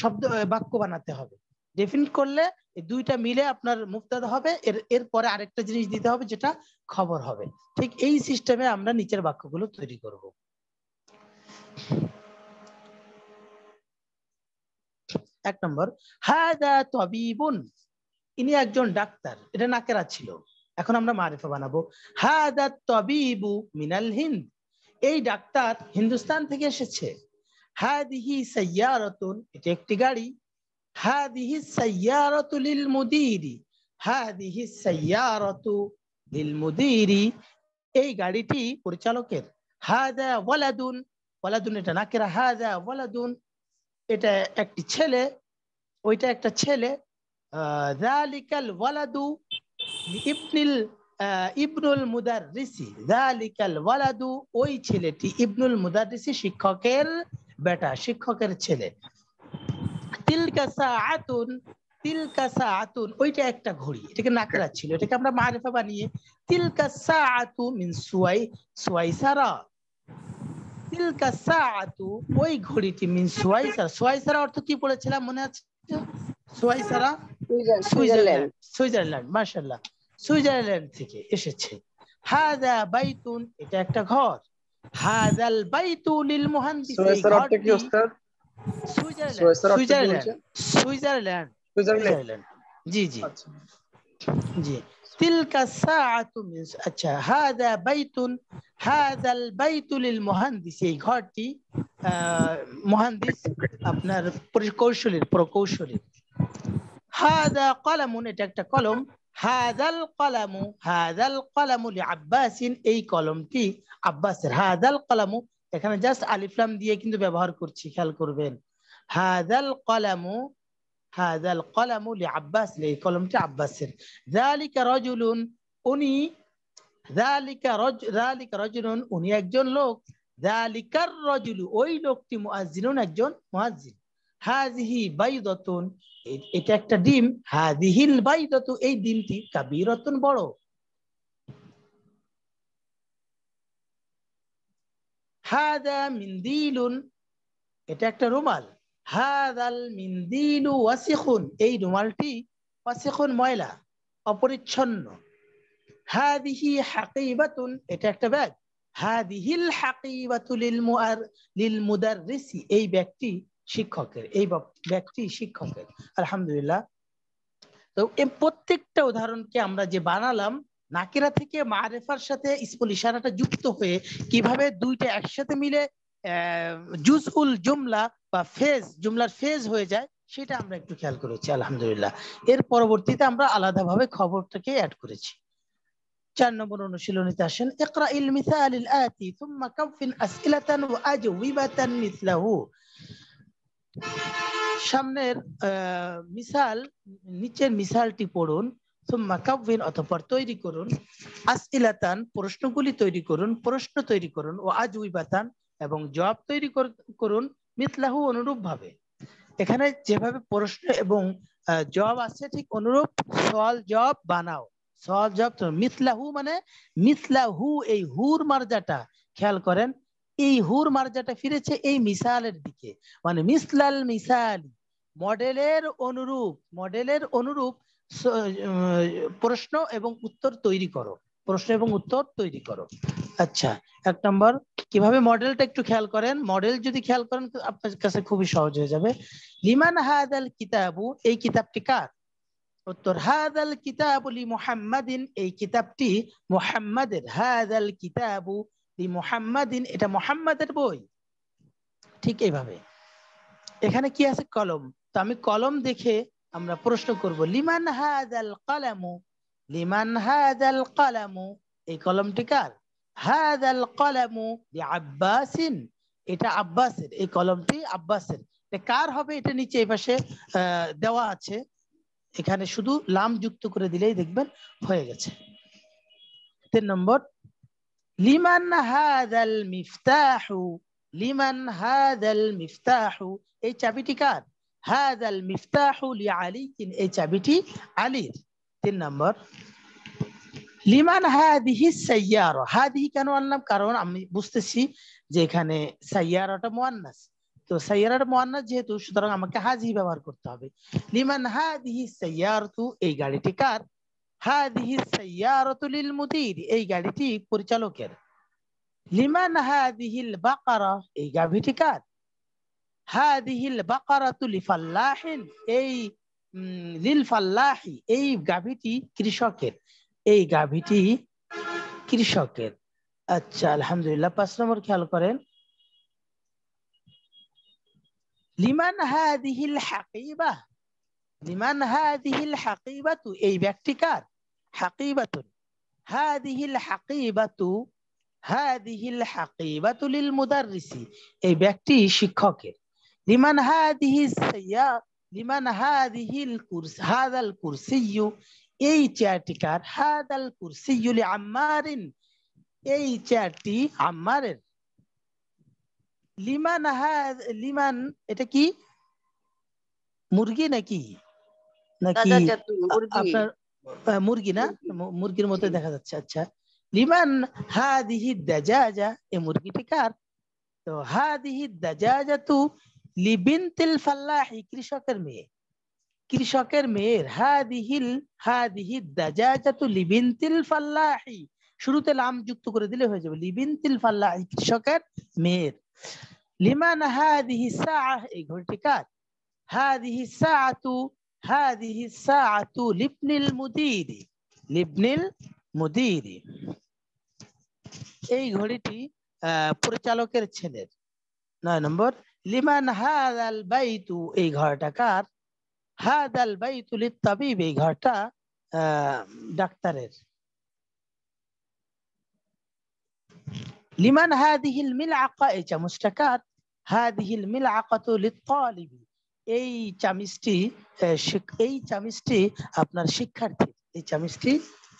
শব্দ বাক্য বানাতে হবে ডেফিনিট করলে দুইটা মিলে আপনার মুক্তাদ হবে এর এরপরে আরেকটা জিনিস দিতে হবে যেটা খবর হবে ঠিক এই সিস্টেমে আমরা নিচের বাক্যগুলো তৈরি করব এক নম্বর হায়দা তবিবুন ইনি একজন ডাক্তার এটা নাকেরা ছিল এখন আমরা মারিফা বানাবো হায়দা তবিবু মিনাল হিন্দ এই ডাক্তার হিন্দুস্তান থেকে এসেছে হাদিহি সাইয়ারাতুন এটা একটি গাড়ি هذه السيارة للمدير هذه السيارة للمدير এই গাড়িটি পরিচালকের হাদা ওয়ালাদুন ওয়ালাদুন এটা নাকেরা হাদা ওয়ালাদুন এটা একটি ছেলে ওইটা একটা ছেলে জালিকাল ওয়ালাদু ইবনিল ইবনুল মুদাররিসি জালিকাল ওয়ালাদু ওই ছেলেটি ইবনুল মুদাররিসি শিক্ষকের বেটা শিক্ষকের ছেলে তিলকা সাআতুন তিলকা সাআতুন ওইটা একটা ঘড়ি এটাকে নাকড়া ছিল এটাকে আমরা মারিফা বানিয়ে তিলকা সাআতু মিন সুয়াই সুয়াইসারা তিলকা সাআতু ওই ঘড়িটি মিন সুয়াইসারা সুয়াইসারা অর্থ কি পড়েছিলাম মনে আছে সুয়াইসারা সুইজারল্যান্ড সুইজারল্যান্ড মাশাআল্লাহ সুইজারল্যান্ড থেকে এসেছে হাদা বাইতুন এটা একটা ঘর হাদাল বাইতু লিল মুহান্দিস ঘরটি আপনার প্রকৌশলীর প্রকৌশলীর এটা একটা কলম هذا القلم هذا কলামুল আব্বাসিন এই কলমটি আব্বাসের হাদাল কলামু এখানে জাস্ট আলিফলাম দিয়ে কিন্তু ব্যবহার করছি খেয়াল করবেন হাদাল কলামু হাদাল কলামু লি আব্বাস এই কলমটি আব্বাসের জালিকা রজুলুন উনি জালিকা রজ জালিকা রজুলুন উনি একজন লোক জালিকার রজুলু ওই লোকটি মুআজ্জিনুন একজন মুআজ্জিন হাজিহি বাইদাতুন এটা একটা ডিম হাজিহিল বাইদাতু এই ডিমটি কাবিরাতুন বড় হাদা মিন্দিলুন এটা একটা রুমাল হাদাল মিন্দিলু ওয়াসিখুন এই রুমালটি ওয়াসিখুন ময়লা অপরিচ্ছন্ন হাদিহি হাকিবাতুন এটা একটা ব্যাগ হাদিহিল হাকিবাতু লিল মুআর লিল মুদাররিসি এই ব্যাগটি শিক্ষকের এই ব্যাগটি শিক্ষকের আলহামদুলিল্লাহ তো এই প্রত্যেকটা উদাহরণকে আমরা যে বানালাম নাকেরা থেকে মারেফার সাথে ইসমুল ইশারাটা যুক্ত হয়ে কিভাবে দুইটা একসাথে মিলে জুজ উল জুমলা বা ফেজ জুমলার ফেজ হয়ে যায় সেটা আমরা একটু খেয়াল করেছি আলহামদুলিল্লাহ এর পরবর্তীতে আমরা আলাদাভাবে খবরটাকে অ্যাড করেছি চার নম্বর অনুশীলনীতে আসেন একরা ইল মিসা আল আতি থুম্মা কাফিন আসইলাতান ওয়া আজওয়াবাতান মিসলাহু সামনের মিসাল নিচের মিসালটি পড়ুন কাবিন অথবা তৈরি করুন আসিলাতান প্রশ্নগুলি তৈরি করুন প্রশ্ন তৈরি করুন ও আজ উইবাতান এবং জবাব তৈরি করুন মিথলাহু অনুরূপ ভাবে এখানে যেভাবে প্রশ্ন এবং জবাব আছে ঠিক অনুরূপ সওয়াল জবাব বানাও সওয়াল জবাব তো মিথলাহু মানে মিথলাহু এই হুর মার্জাটা খেয়াল করেন এই হুর মার্জাটা ফিরেছে এই মিসালের দিকে মানে মিসলাল মিসাল মডেলের অনুরূপ মডেলের অনুরূপ প্রশ্ন এবং উত্তর তৈরি করো প্রশ্ন এবং উত্তর তৈরি করো আচ্ছা এক নম্বর কিভাবে মডেলটা একটু খেয়াল করেন মডেল যদি খেয়াল করেন আপনার কাছে খুবই সহজ হয়ে যাবে লিমান হাদাল কিতাবু এই কিতাবটি কার উত্তর হাদাল কিতাবু লি মুহাম্মাদিন এই কিতাবটি মুহাম্মাদের হাদাল কিতাবু লি মুহাম্মাদিন এটা মুহাম্মাদের বই ঠিক এইভাবে এখানে কি আছে কলম তো আমি কলম দেখে আমরা প্রশ্ন করব লিমান হাজাল কলামু লিমান হাজাল কলামু এই কলমটি কার হাজাল কলামু আব্বাসিন এটা আব্বাসের এই কলমটি আব্বাসের কার হবে এটা নিচে এই পাশে দেওয়া আছে এখানে শুধু লাম যুক্ত করে দিলেই দেখবেন হয়ে গেছে তিন নম্বর লিমান হাজাল মিফতাহু লিমান হাজাল মিফতাহু এই চাবিটি কার হাজাল মিফতাহুল আলী এই চাবিটি আলীর তিন নম্বর লিমান হাদিহি সাইয়ারা হাদিহি কেন আনলাম কারণ আমি বুঝতেছি যে এখানে সাইয়ারাটা মোয়ান্নাস তো সাইয়ারাটা মোয়ান্নাস যেহেতু সুতরাং আমাকে হাজি ব্যবহার করতে হবে লিমান হাদিহি তু এই গাড়িটি কার হাদিহি সাইয়ারাতু তুলিল মুদির এই গাড়িটি পরিচালকের লিমান হাদিহিল বাকারা এই গাভীটি কার হাদিহিল তুলি ফাল্লাহিন এই লিল ফাল্লাহি এই গাভীটি কৃষকের এই গাভীটি কৃষকের আচ্ছা আলহামদুলিল্লাহ পাঁচ নম্বর খেয়াল করেন লিমান হাদিহিল হাকিবা লিমান হাদিহিল হাকিবাতু এই ব্যক্তি কার হাকিবাতুন হাদিহিল হাকিবাতু হাদিহিল হাকিবাতু লিল মুদাররিসি এই ব্যক্তি শিক্ষকের লিমান هذه السيارة لمن هذه الكرسي هذا الكرسي এই চেয়ারটি কার হাদাল কুরসিয়ু লি আম্মারিন এই চেয়ারটি আম্মারের লিমান হাদ লিমান এটা কি মুরগি নাকি নাকি আপনার মুরগি না মুরগির মতো দেখা যাচ্ছে আচ্ছা লিমান হাদিহি দাজাজা এই মুরগিটি কার তো হাদিহি দাজাজাতু লিবিন তিল ফাল্লাহি কৃষকের মেয়ে কৃষকের মেয়ের হা দিহিল হা দিহি দাজাজাতু লিবিন তিল ফাল্লাহি শুরুতে লাম যুক্ত করে দিলে হয়ে যাবে লিবিন তিল ফাল্লাহি কৃষকের মেয়ের লিমান হা দিহি সাহ এই ঘড়িটি কাজ হা দিহি হাদিহি হা দিহি সাআতু লিপনিল মুদিরি লিপনিল মুদিরি এই ঘড়িটি পরিচালকের ছেলের নয় নম্বর লিমান হাদাল বাইতু এই ঘরটা কার হাদাল বাইতু লিতাবিব এই ঘরটা ডাক্তারের লিমান হাদিহিল মিল এই চামচটা কার হাদিহিল মিলাকা আকাতু লিত্তালিবি এই চামিচটি এই চামিচটি আপনার শিক্ষার্থী এই চামিচটি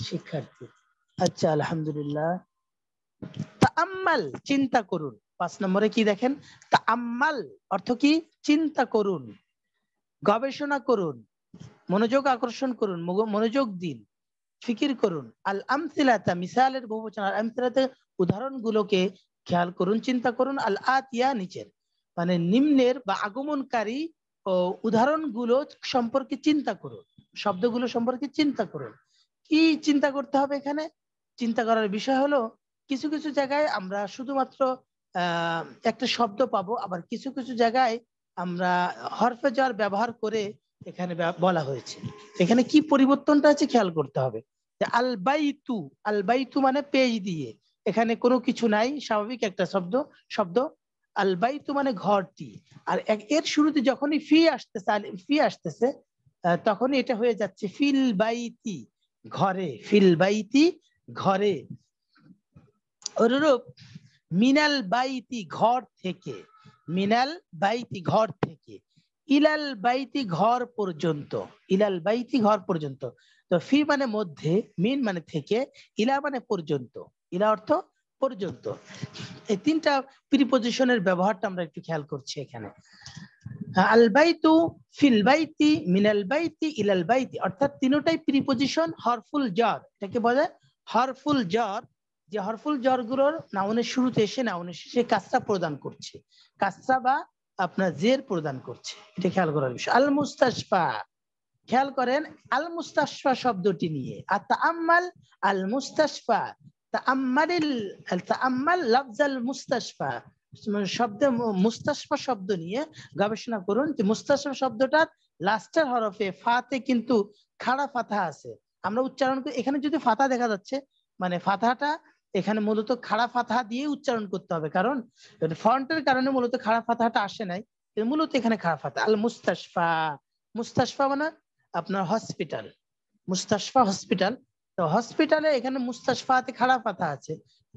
শিক্ষার্থী আচ্ছা আলহামদুলিল্লাহ আম্মাল চিন্তা করুন পাঁচ নম্বরে কি দেখেন তা আম্মাল অর্থ কি চিন্তা করুন গবেষণা করুন মনোযোগ আকর্ষণ করুন মনোযোগ দিন ফিকির করুন আল আমসিলাতা মিসালের বহুবচন আল আমসিলাতে উদাহরণগুলোকে খেয়াল করুন চিন্তা করুন আল আতিয়া নিচের মানে নিম্নের বা আগমনকারী ও উদাহরণগুলো সম্পর্কে চিন্তা করুন শব্দগুলো সম্পর্কে চিন্তা করুন কি চিন্তা করতে হবে এখানে চিন্তা করার বিষয় হলো কিছু কিছু জায়গায় আমরা শুধুমাত্র একটা শব্দ পাবো আবার কিছু কিছু জায়গায় আমরা হরফে যার ব্যবহার করে এখানে বলা হয়েছে এখানে কি পরিবর্তনটা আছে খেয়াল করতে হবে আলবাইতু আলবাইতু মানে পেজ দিয়ে এখানে কোনো কিছু নাই স্বাভাবিক একটা শব্দ শব্দ আলবাইতু মানে ঘরটি আর এর শুরুতে যখনই ফি আসতেছে ফি আসতেছে তখনই এটা হয়ে যাচ্ছে ফিল বাইতি ঘরে ফিল বাইতি ঘরে অনুরূপ মিনাল বাইতি ঘর থেকে মিনাল বাইতি ঘর থেকে ইলাল বাইতি ঘর পর্যন্ত ইলাল বাইতি ঘর পর্যন্ত তো ফি মানে মধ্যে মিন মানে থেকে ইলা মানে পর্যন্ত ইলা অর্থ পর্যন্ত এই তিনটা প্রিপোজিশনের ব্যবহারটা আমরা একটু খেয়াল করছি এখানে আল বাইতু ফিল বাইতি মিনাল বাইতি ইলাল বাইতি অর্থাৎ তিনটাই প্রিপোজিশন হরফুল জ্বর এটাকে বলে হরফুল জ্বর যে হরফুল জরগুলোর নাউনের শুরুতে এসে নাউনের শেষে কাস্তা প্রদান করছে কাস্তা বা আপনার জের প্রদান করছে এটা খেয়াল করার বিষয় আল মুস্তাসফা খেয়াল করেন আল মুস্তাসফা শব্দটি নিয়ে আর তাআম্মাল আল মুস্তাসফা মুস্তাসফা শব্দে মুস্তাসফা শব্দ নিয়ে গবেষণা করুন যে মুস্তাসফা শব্দটার লাস্টের হরফে ফাতে কিন্তু খাড়া ফাতা আছে আমরা উচ্চারণ করি এখানে যদি ফাতা দেখা যাচ্ছে মানে ফাতাটা এখানে মূলত খারাপ ফাতহা দিয়ে উচ্চারণ করতে হবে কারণ ফন্টের কারণে মূলত খারাপ ফাতাটা আসে নাই মূলত এখানে খারাপ ফাতহা আল মুস্তাশফা মুস্তাশফা মানে আপনার হসপিটাল মুস্তাশফা হসপিটাল তো হসপিটালে এখানে মুস্তাশফাতে খারাপ ফাতা আছে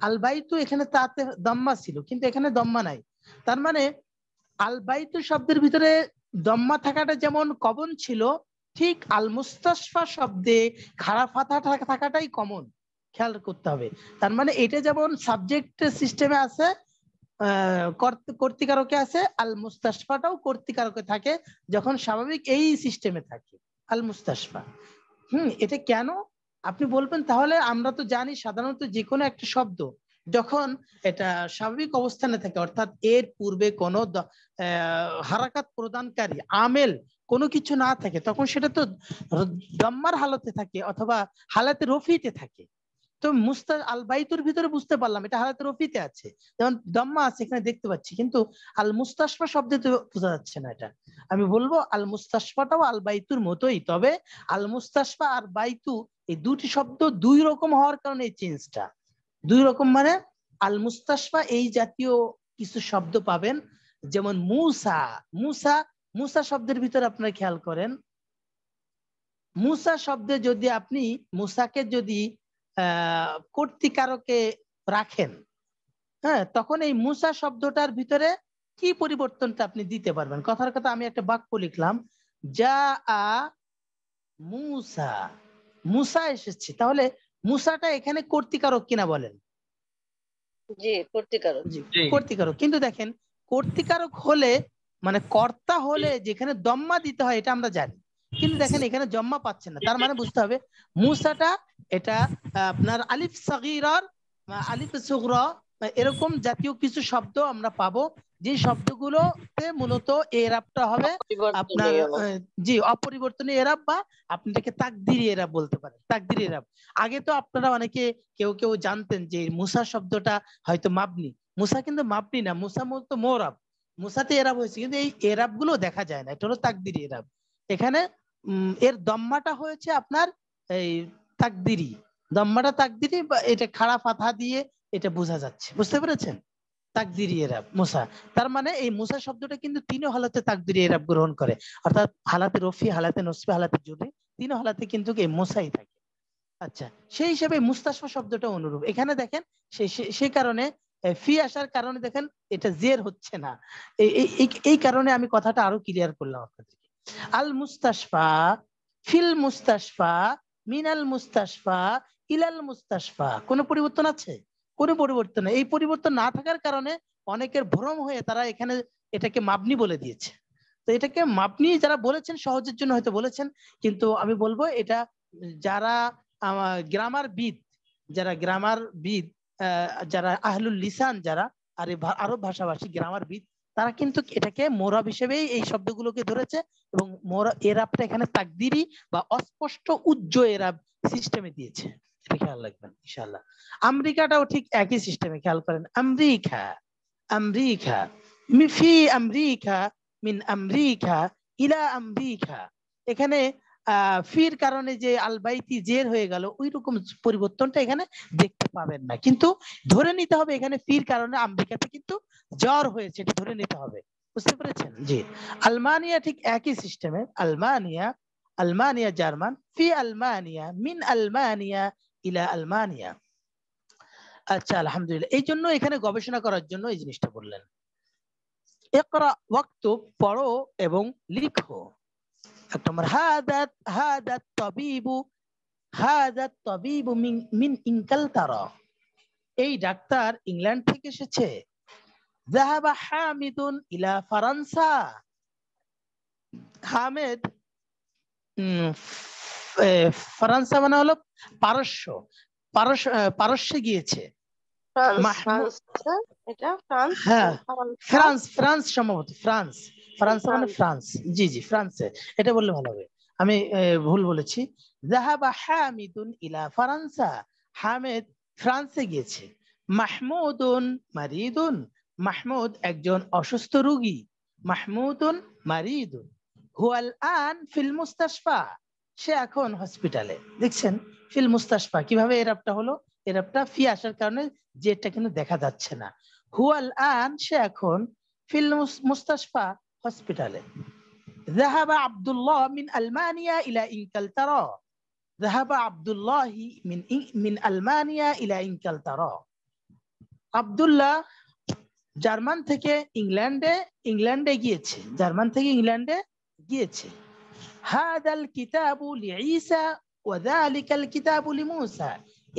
আলবাইতু এখানে তাতে দম্মা ছিল কিন্তু এখানে দম্মা নাই তার মানে আলবাইতু শব্দের ভিতরে দম্মা থাকাটা যেমন কমন ছিল ঠিক আল মুস্তাশফা শব্দে খারাপ ফাতা থাকাটাই কমন খেয়াল করতে হবে তার মানে এটা যেমন সাবজেক্ট সিস্টেমে আছে কর্তিকারকে আছে আল মুস্তাসফাটাও কর্তিকারকে থাকে যখন স্বাভাবিক এই সিস্টেমে থাকে আল মুস্তাসফা হুম এটা কেন আপনি বলবেন তাহলে আমরা তো জানি সাধারণত যে কোনো একটা শব্দ যখন এটা স্বাভাবিক অবস্থানে থাকে অর্থাৎ এর পূর্বে কোনো হারাকাত প্রদানকারী আমেল কোনো কিছু না থাকে তখন সেটা তো দম্মার হালতে থাকে অথবা হালাতে রফিতে থাকে তো মুস্তা আল বাইতুর ভিতরে বুঝতে পারলাম এটা হালাতে রফিতে আছে যেমন দম্মা আছে এখানে দেখতে পাচ্ছি কিন্তু আল মুস্তাসফা শব্দে তো বোঝা যাচ্ছে না এটা আমি বলবো আল মুস্তাসফাটাও আল বাইতুর মতোই তবে আল মুস্তাসফা আর বাইতু এই দুটি শব্দ দুই রকম হওয়ার কারণে এই চেঞ্জটা দুই রকম মানে আল মুস্তাসফা এই জাতীয় কিছু শব্দ পাবেন যেমন মুসা মুসা মুসা শব্দের ভিতরে আপনারা খেয়াল করেন মুসা শব্দে যদি আপনি মুসাকে যদি কর্তিকারকে রাখেন হ্যাঁ তখন এই মুসা শব্দটার ভিতরে কি পরিবর্তনটা আপনি দিতে পারবেন কথার কথা আমি একটা বাক্য লিখলাম যা আ মুসা মুসা এসেছে তাহলে মুসাটা এখানে কর্তিকারক কিনা বলেন কর্তিকারক কিন্তু দেখেন কর্তিকারক হলে মানে কর্তা হলে যেখানে দম্মা দিতে হয় এটা আমরা জানি কিন্তু দেখেন এখানে জম্মা পাচ্ছে না তার মানে বুঝতে হবে মুসাটা এটা আপনার আলিফ সাগিরার আলিফ সুগরা এরকম জাতীয় কিছু শব্দ আমরা পাবো যে শব্দগুলো মূলত এরাবটা হবে আপনার জি অপরিবর্তনীয় এরাব বা আপনাকে তাকদির তাকদিরি এরাব বলতে পারে তাকদির এরাব আগে তো আপনারা অনেকে কেউ কেউ জানতেন যে মুসা শব্দটা হয়তো মাবনি মুসা কিন্তু মাবনি না মুসা মূলত মোরাব মুসাতে এরাব হয়েছে কিন্তু এই এরাব গুলো দেখা যায় না এটা হলো তাকদির এরাব এখানে এর দম্মাটা হয়েছে আপনার এই তাকদিরি দম্মাটা তাকদিরি বা এটা খাড়া ফাথা দিয়ে এটা বোঝা যাচ্ছে বুঝতে পেরেছেন তাকদিরি এরাব মুসা তার মানে এই মুসা শব্দটা কিন্তু তিন হালাতে তাকদিরি এরাব গ্রহণ করে অর্থাৎ হালাতে রফি হালাতে নসফি হালাতে জুরি তিন হালাতে কিন্তু এই মুসাই থাকে আচ্ছা সেই হিসেবে মুস্তাসফা শব্দটা অনুরূপ এখানে দেখেন সেই কারণে ফি আসার কারণে দেখেন এটা জের হচ্ছে না এই কারণে আমি কথাটা আরো ক্লিয়ার করলাম আপনাদের আল মুস্তাশফা ফিল মুস্তাশফা মিনাল মুস্তাশফা ইলাল মুস্তাশফা কোনো পরিবর্তন আছে কোনো পরিবর্তন এই পরিবর্তন না থাকার কারণে অনেকের ভ্রম হয়ে তারা এখানে এটাকে মাপনি বলে দিয়েছে তো এটাকে মাপনি যারা বলেছেন সহজের জন্য হয়তো বলেছেন কিন্তু আমি বলবো এটা যারা গ্রামার বিদ যারা গ্রামার বিদ যারা আহলুল লিসান যারা আর আরব ভাষাভাষী গ্রামার বিদ তারা কিন্তু এটাকে মোরাব হিসেবেই এই শব্দগুলোকে ধরেছে এবং মোরা এরাবটা এখানে তাকদিরি বা অস্পষ্ট উজ্জ্ব এরাব সিস্টেমে দিয়েছে এটা খেয়াল রাখবেন ইনশাল্লাহ আমেরিকাটাও ঠিক একই সিস্টেমে খেয়াল করেন আমেরিকা আমেরিকা মিফি আমেরিকা মিন আমেরিকা ইলা আমেরিকা এখানে ফির কারণে যে আলবাইতি জের হয়ে গেল ওই রকম পরিবর্তনটা এখানে দেখতে পাবেন না কিন্তু ধরে নিতে হবে এখানে ফির কারণে আমেরিকাতে কিন্তু জ্বর হয়েছে এটা ধরে নিতে হবে বুঝতে পেরেছেন জি আলমানিয়া ঠিক একই সিস্টেমে আলমানিয়া আলমানিয়া জার্মান ফি আলমানিয়া মিন আলমানিয়া ইলা আলমানিয়া আচ্ছা আলহামদুলিল্লাহ এই জন্য এখানে গবেষণা করার জন্য এই জিনিসটা বললেন একরা করা পড়ো এবং লিখো তোমার হাদাত হাদাত তবিবু হাদাত তবিবু মিন ইনকালতারা এই ডাক্তার ইংল্যান্ড থেকে এসেছে জাহাবা হামিদুন ইলা ফারান্সা হামেদ ফারান্সা মানে হলো পারস্য পারস্যে গিয়েছে হ্যাঁ ফ্রান্স ফ্রান্স সম্ভবত ফ্রান্স ফ্রান্স মানে ফ্রান্স জি জি ফ্রান্সে এটা বললে ভালো হবে আমি ভুল বলেছি জাহাবা হামিদুন ইলা ফ্রান্সা হামেদ ফ্রান্সে গিয়েছে মাহমুদুন মারিদুন মাহমুদ একজন অসুস্থ রোগী মাহমুদুন মারিদুন হুয়াল আন ফিল মুস্তাশফা সে এখন হসপিটালে দেখছেন ফিল মুস্তাশফা কিভাবে এরাপটা হলো এরাপটা ফি আসার কারণে যেটা কিন্তু দেখা যাচ্ছে না হুয়াল আন সে এখন ফিল মুস্তাশফা هوسبيتال ذهب عبد الله من ألمانيا إلى إنكلترا ذهب عبد الله من من ألمانيا إلى إنكلترا عبد الله জার্মান থেকে ইংল্যান্ডে ইংল্যান্ডে গিয়েছে জার্মান থেকে ইংল্যান্ডে গিয়েছে هذا الكتاب لعيسى وذلك الكتاب لموسى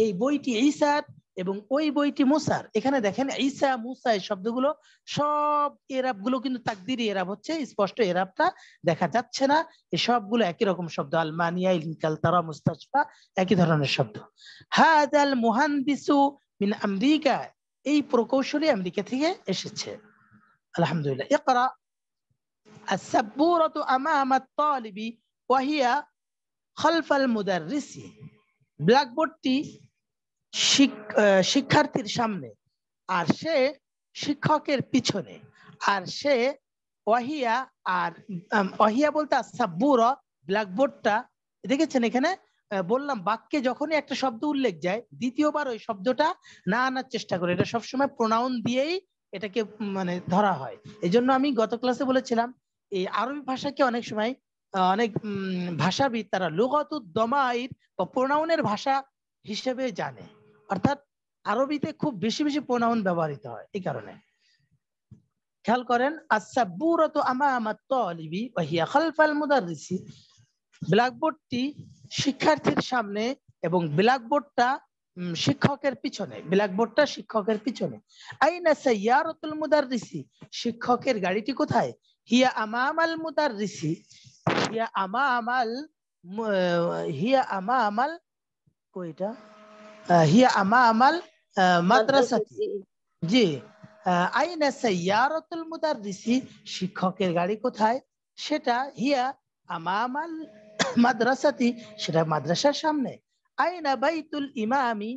এই বইটি ঈসার এবং ওই বইটি মুসার এখানে দেখেন ঈসা মুসা এই শব্দগুলো সব এরাব গুলো কিন্তু তাকদিরি এরাব হচ্ছে স্পষ্ট এরাবটা দেখা যাচ্ছে না এই সবগুলো একই রকম শব্দ আলমানিয়া ইনকাল তারা মুস্তাসফা একই ধরনের শব্দ হাদ আল বিসু মিন আমেরিকা এই প্রকৌশলী আমেরিকা থেকে এসেছে আলহামদুলিল্লাহ ইকরা السبورة أمام الطالب ব্ল্যাকবোর্ডটি শিক্ষার্থীর সামনে আর সে শিক্ষকের পিছনে আর সে অহিয়া আর অহিয়া বলতে সাব্বুর আচ্ছা, ব্ল্যাকবোর্ডটা দেখেছেন এখানে বললাম বাক্যে যখনই একটা শব্দ উল্লেখ যায় দ্বিতীয়বার ওই শব্দটা না আনার চেষ্টা করে এটা সবসময় প্রোনাউন দিয়েই এটাকে মানে ধরা হয় এই জন্য আমি গত ক্লাসে বলেছিলাম এই আরবি ভাষাকে অনেক সময় অনেক ভাষাবিদ তারা লোগত দমাইর বা প্রোনাউনের ভাষা হিসেবে জানে অর্থাৎ আরবিতে খুব বেশি বেশি প্রোনাউন ব্যবহৃত হয় এই কারণে খেয়াল করেন আসাবুরত আমার তলিবি ওয়াহিয়া খালফাল মুদাররিসি ব্ল্যাকবোর্ডটি শিক্ষার্থীর সামনে এবং ব্ল্যাকবোর্ডটা শিক্ষকের পিছনে ব্ল্যাকবোর্ডটা শিক্ষকের পিছনে আইনা সাইয়ারাতুল মুদাররিসি শিক্ষকের গাড়িটি কোথায় হিয়া আমামাল মুদাররিসি হিয়া আমামাল হিয়া আমামাল কইটা হিয়া আমা আমাল মাদ্রাসাতি জি আইনা সাইয়ারাতুল মুদাররিসি শিক্ষকের গাড়ি কোথায় সেটা হিয়া আমাল মাদ্রাসাতি সেটা মাদ্রাসার সামনে আইনা বাইতুল ইমামি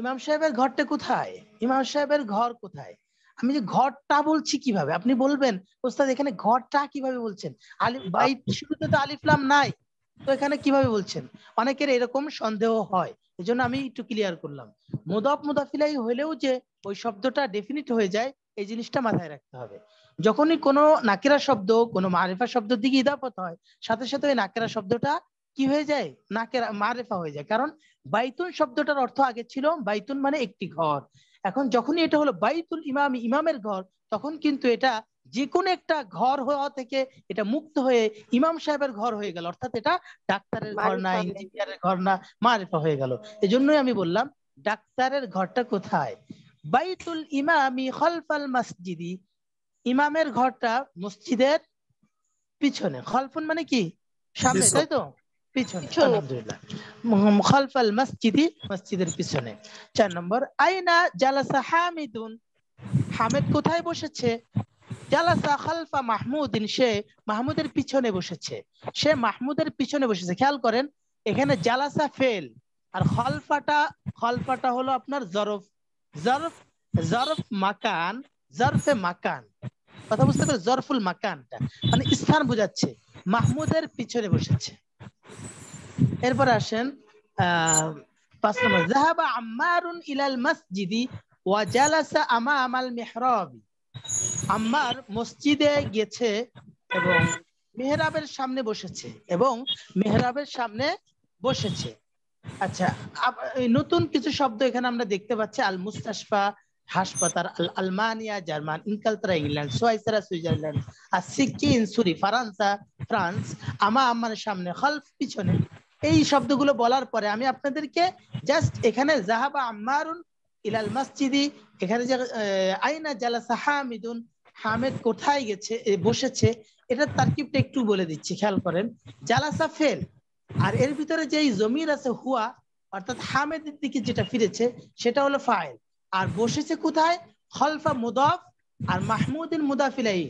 ইমাম সাহেবের ঘরটা কোথায় ইমাম সাহেবের ঘর কোথায় আমি যে ঘরটা বলছি কিভাবে আপনি বলবেন ওস্তাদ এখানে ঘরটা কিভাবে বলছেন আলিফ বাইত শুরুতে তো আলিফলাম নাই তো এখানে কিভাবে বলছেন অনেকের এরকম সন্দেহ হয় এই জন্য আমি একটু ক্লিয়ার করলাম মোদাফ মুদাফিলাই হলেও যে ওই শব্দটা ডেফিনিট হয়ে যায় এই জিনিসটা মাথায় রাখতে হবে যখনই কোনো নাকেরা শব্দ কোনো মারেফা শব্দের দিকে ইদাপত হয় সাথে সাথে ওই নাকেরা শব্দটা কি হয়ে যায় নাকেরা মারেফা হয়ে যায় কারণ বাইতুন শব্দটার অর্থ আগে ছিল বাইতুন মানে একটি ঘর এখন যখনই এটা হলো বাইতুল ইমাম ইমামের ঘর তখন কিন্তু এটা যে কোনো একটা ঘর হওয়া থেকে এটা মুক্ত হয়ে ইমাম সাহেবের ঘর হয়ে গেল অর্থাৎ এটা ডাক্তারের ঘর না ইঞ্জিনিয়ারের ঘর না মারেফা হয়ে গেল এজন্যই আমি বললাম ডাক্তারের ঘরটা কোথায় বাইতুল ইমামি খলফাল মসজিদি ইমামের ঘরটা মসজিদের পিছনে খলফুন মানে কি সামনে তাই তো পিছনে খলফাল মসজিদি মসজিদের পিছনে চার নম্বর আইনা জালাসা হামিদুন হামেদ কোথায় বসেছে জালাসা খালফা মাহমুদিন সে মাহমুদের পিছনে বসেছে সে মাহমুদের পিছনে বসেছে খেয়াল করেন এখানে জালাসা ফেল আর খলফাটা খলফাটা হলো আপনার জরফ জরফ জরফ মাকান জরফে মাকান কথা বুঝতে পারে জরফুল মাকানটা মানে স্থান বোঝাচ্ছে মাহমুদের পিছনে বসেছে এরপর আসেন আহ পাঁচ নম্বর জাহাবা আমার ইলাল মসজিদি ওয়া জালাসা আমা আমাল মিহরাবি আম্মার মসজিদে গেছে এবং মেহরাবের সামনে বসেছে এবং মেহরাবের সামনে বসেছে আচ্ছা নতুন কিছু শব্দ এখানে আমরা দেখতে পাচ্ছি আল মুস্তাসফা হাসপাতাল আল আলমানিয়া জার্মান ইনকালতারা ইংল্যান্ড সোয়াইসারা সুইজারল্যান্ড আর সিকিম সুরি ফারান্সা ফ্রান্স আমা আমার সামনে হলফ পিছনে এই শব্দগুলো বলার পরে আমি আপনাদেরকে জাস্ট এখানে জাহাবা আম্মারুন ইলাল মসজিদি এখানে যে আইনা জালাসা হামিদুন হামেদ কোথায় গেছে বসেছে এটা কিপটা একটু বলে দিচ্ছি খেয়াল করেন জালাসা ফেল আর এর ভিতরে যেই জমির আছে হুয়া অর্থাৎ হামেদের দিকে যেটা ফিরেছে সেটা হলো ফাইল আর বসেছে কোথায় হলফা মুদফ আর মাহমুদিন মুদাফ ইলাই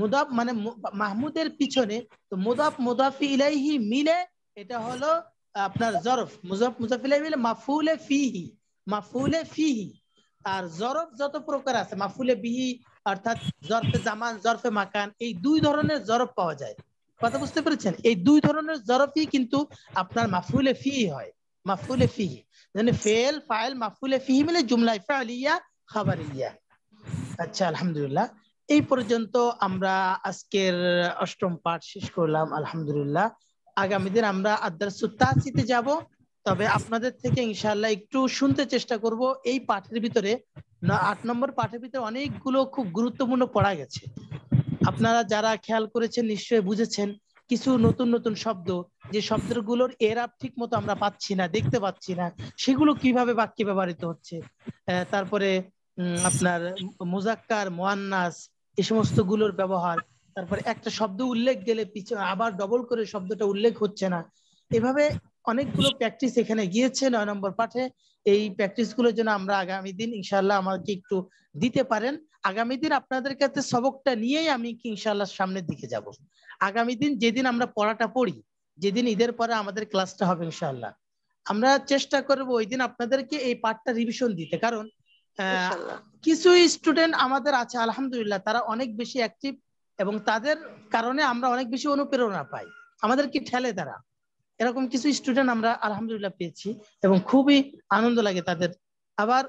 মুদাফ মানে মাহমুদের পিছনে তো মুদাফ মুদাফ ইলাইহি মিলে এটা হলো আপনার জরফ মুজফ মুজাফ ইলাইহি মিলে মাফুলে ফিহি মাফুলে ফিহি আর জরফ যত প্রকার আছে মাফুলে বিহি অর্থাৎ জরফে জামান জরফে মাকান এই দুই ধরনের জরফ পাওয়া যায় কথা বুঝতে পেরেছেন এই দুই ধরনের জরফই কিন্তু আপনার মাফুলে ফি হয় মাফুলে ফিহি মানে ফেল ফাইল মাফুলে ফিহি মানে জুমলাই ফাইল ইয়া খাবার ইয়া আচ্ছা আলহামদুলিল্লাহ এই পর্যন্ত আমরা আজকের অষ্টম পাঠ শেষ করলাম আলহামদুলিল্লাহ আগামী দিন আমরা আদার্সু তাসিতে যাব তবে আপনাদের থেকে ইনশাল্লাহ একটু শুনতে চেষ্টা করব এই পাঠের ভিতরে আট নম্বর পাঠের ভিতরে অনেকগুলো খুব গুরুত্বপূর্ণ পড়া গেছে আপনারা যারা খেয়াল করেছেন নিশ্চয়ই বুঝেছেন কিছু নতুন নতুন শব্দ যে শব্দগুলোর এরাব ঠিক মতো আমরা পাচ্ছি না দেখতে পাচ্ছি না সেগুলো কিভাবে বাক্যে ব্যবহৃত হচ্ছে তারপরে আপনার মুজাক্কার মোয়ান্নাস এই সমস্ত গুলোর ব্যবহার তারপরে একটা শব্দ উল্লেখ গেলে পিছনে আবার ডবল করে শব্দটা উল্লেখ হচ্ছে না এভাবে অনেকগুলো প্র্যাকটিস এখানে গিয়েছে নয় নম্বর পাঠে এই প্র্যাকটিস গুলোর জন্য আমরা আগামী দিন ইনশাল্লাহ আমাকে একটু দিতে পারেন আগামী দিন আপনাদের কাছে সবকটা নিয়েই আমি ইনশাল্লাহ সামনের দিকে যাব আগামী দিন যেদিন আমরা পড়াটা পড়ি যেদিন ঈদের পরে আমাদের ক্লাসটা হবে ইনশাল্লাহ আমরা চেষ্টা করব ওই দিন আপনাদেরকে এই পাঠটা রিভিশন দিতে কারণ কিছু স্টুডেন্ট আমাদের আছে আলহামদুলিল্লাহ তারা অনেক বেশি অ্যাক্টিভ এবং তাদের কারণে আমরা অনেক বেশি অনুপ্রেরণা পাই আমাদেরকে ঠেলে তারা এরকম কিছু স্টুডেন্ট আমরা আলহামদুলিল্লাহ পেয়েছি এবং খুবই আনন্দ লাগে তাদের আবার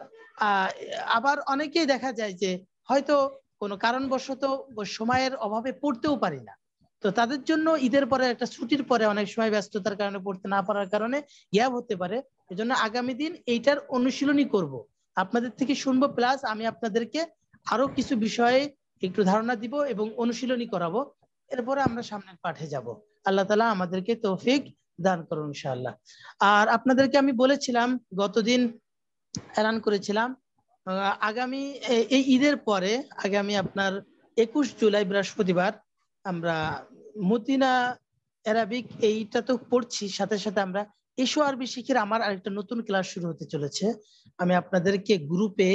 আবার অনেকেই দেখা যায় যে হয়তো কোনো কারণবশত সময়ের অভাবে পড়তেও পারি না তো তাদের জন্য ঈদের পরে একটা ছুটির পরে অনেক সময় ব্যস্ততার কারণে পড়তে না পারার কারণে ইয়াব হতে পারে এজন্য আগামী দিন এইটার অনুশীলনই করব। আপনাদের থেকে শুনবো প্লাস আমি আপনাদেরকে আরো কিছু বিষয়ে একটু ধারণা দিব এবং অনুশীলনী করাবো এরপরে আমরা সামনের পাঠে যাব আল্লাহ তালা আমাদেরকে তৌফিক দান করুন ইনশাআল্লাহ আর আপনাদেরকে আমি বলেছিলাম গতদিন এলান করেছিলাম আগামী এই ঈদের পরে আগামী আপনার একুশ জুলাই বৃহস্পতিবার আমরা মতিনা অ্যারাবিক এইটা তো পড়ছি সাথে সাথে আমরা এসো আরবি শিখের আমার আরেকটা নতুন ক্লাস শুরু হতে চলেছে আমি আপনাদেরকে গ্রুপে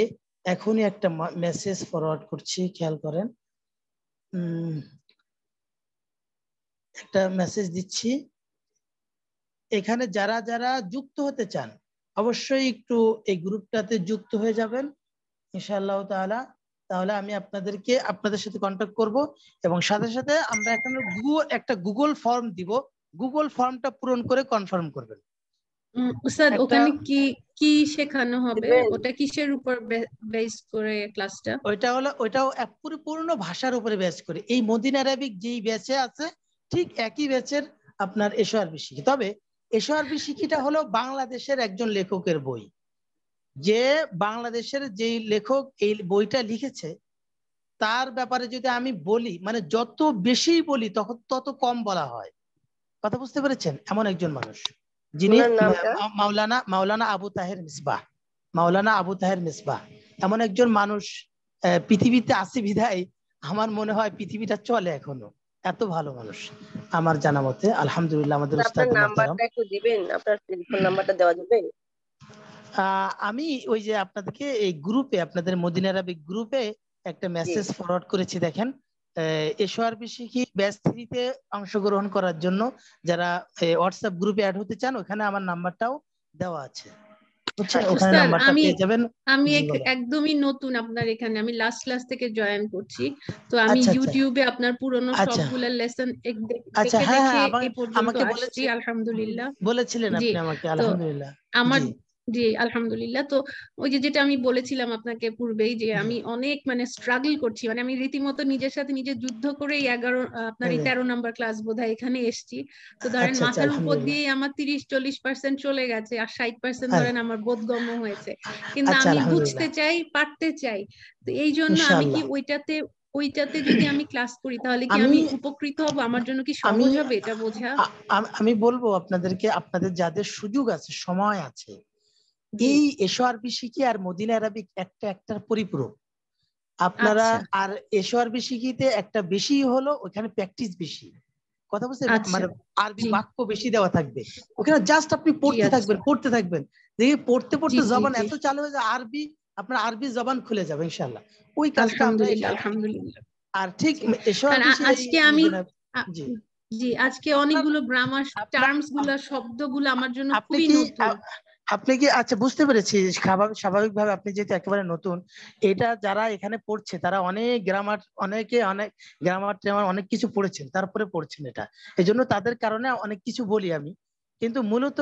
এখনই একটা মেসেজ ফরওয়ার্ড করছি খেয়াল করেন একটা মেসেজ দিচ্ছি এখানে যারা যারা যুক্ত হতে চান অবশ্যই একটু এই গ্রুপটাতে যুক্ত হয়ে যাবেন ইনশাআল্লাহ তাআলা তাহলে আমি আপনাদেরকে আপনাদের সাথে কন্ট্যাক্ট করব এবং সাথে সাথে আমরা এখন একটা গুগল ফর্ম দিব গুগল ফর্মটা পূরণ করে কনফার্ম করবেন স্যার ওখানে কি কি শেখানো হবে ওটা কিসের উপর বেস করে ক্লাসটা ওইটা হলো ওইটাও এক পরিপূর্ণ ভাষার উপরে বেস করে এই মদিনা আরবিক যেই ব্যাচে আছে ঠিক একই ব্যাচের আপনার আর শিখে তবে এশোয়ার বিশিকিটা হলো বাংলাদেশের একজন লেখকের বই যে বাংলাদেশের যে লেখক এই বইটা লিখেছে তার ব্যাপারে যদি আমি বলি মানে যত বেশি বলি তখন তত কম বলা হয় কথা বুঝতে পেরেছেন এমন একজন মানুষ যিনি মাওলানা মাওলানা আবু তাহের মিসবাহ মাওলানা আবু তাহের মিসবাহ এমন একজন মানুষ পৃথিবীতে আসি বিধায় আমার মনে হয় পৃথিবীটা চলে এখনো এত ভালো মানুষ আমার জানা মতে আলহামদুলিল্লাহ আমাদের উস্তাদ নাম্বারটা
একটু দিবেন আপনার টেলিফোন নাম্বারটা দেওয়া যাবে
আমি ওই যে আপনাদেরকে এই গ্রুপে আপনাদের মদিনা আরবিক গ্রুপে একটা মেসেজ ফরওয়ার্ড করেছি দেখেন এসআরবি শিখি ব্যাচ থ্রিতে অংশগ্রহণ করার জন্য যারা হোয়াটসঅ্যাপ গ্রুপে অ্যাড হতে চান ওখানে আমার নাম্বারটাও দেওয়া আছে হ্যাঁ, আমি আমি
একদমই নতুন আপনার এখানে আমি লাস্ট ক্লাস থেকে জয়েন করছি তো আমি ইউটিউবে আচ্ছা, আচ্ছা। আপনার পুরনো আচ্ছা। সবগুলো লেসন আচ্ছা হ্যাঁ, হ্যাঁ আমাকে বলেছি আলহামদুলিল্লাহ
বলেছিলেন আপনি আমাকে আলহামদুলিল্লাহ আমার
জি আলহামদুলিল্লাহ তো ওই যে যেটা আমি বলেছিলাম আপনাকে পূর্বেই যে আমি অনেক মানে স্ট্রাগল করছি মানে আমি রীতিমতো নিজের সাথে নিজে যুদ্ধ করে এগারো আপনার এই হ্যাঁ, হ্যাঁ। তেরো নম্বর ক্লাস বোধহয় এখানে এসছি তো ধরেন আচ্ছা, আচ্ছা, মাথার উপর দিয়ে আমার তিরিশ চল্লিশ পার্সেন্ট চলে গেছে আর ষাট পার্সেন্ট হ্যাঁ। ধরেন আমার বোধগম্য হয়েছে কিন্তু আচ্ছা, আমি বুঝতে চাই পারতে চাই তো এই জন্য আমি কি ওইটাতে ওইটাতে যদি আমি ক্লাস করি তাহলে কি আমি উপকৃত হব আমার জন্য কি সহজ হবে এটা বোঝা
আমি বলবো আপনাদেরকে আপনাদের যাদের সুযোগ আছে সময় আছে এই এসো আরবি শিখি আর মদিনা আরবিক একটা একটার পরিপূরক আপনারা আচ্ছা। আর এসো আরবি শিখিতে একটা বেশি হলো ওখানে প্র্যাকটিস বেশি কথা বলছে আচ্ছা। মানে আরবি বাক্য বেশি দেওয়া থাকবে ওখানে জাস্ট আপনি পড়তে আচ্ছা। থাকবেন পড়তে থাকবেন দেখি পড়তে পড়তে জবান এত চালু হয়ে যায় আরবি আপনার আরবি জবান খুলে যাবে ইনশাআল্লাহ ওই কাজটা আমরা আলহামদুলিল্লাহ আর ঠিক এসো আজকে আমি জি জি
আজকে অনেকগুলো গ্রামার টার্মস গুলো শব্দগুলো আমার জন্য খুবই নতুন
আপনি কি আচ্ছা বুঝতে পেরেছি স্বাভাবিক স্বাভাবিকভাবে আপনি যেহেতু একেবারে নতুন এটা যারা এখানে পড়ছে তারা অনেক গ্রামার অনেকে অনেক গ্রামার ট্রামার অনেক কিছু পড়েছেন তারপরে পড়ছেন এটা এই জন্য তাদের কারণে অনেক কিছু বলি আমি কিন্তু মূলত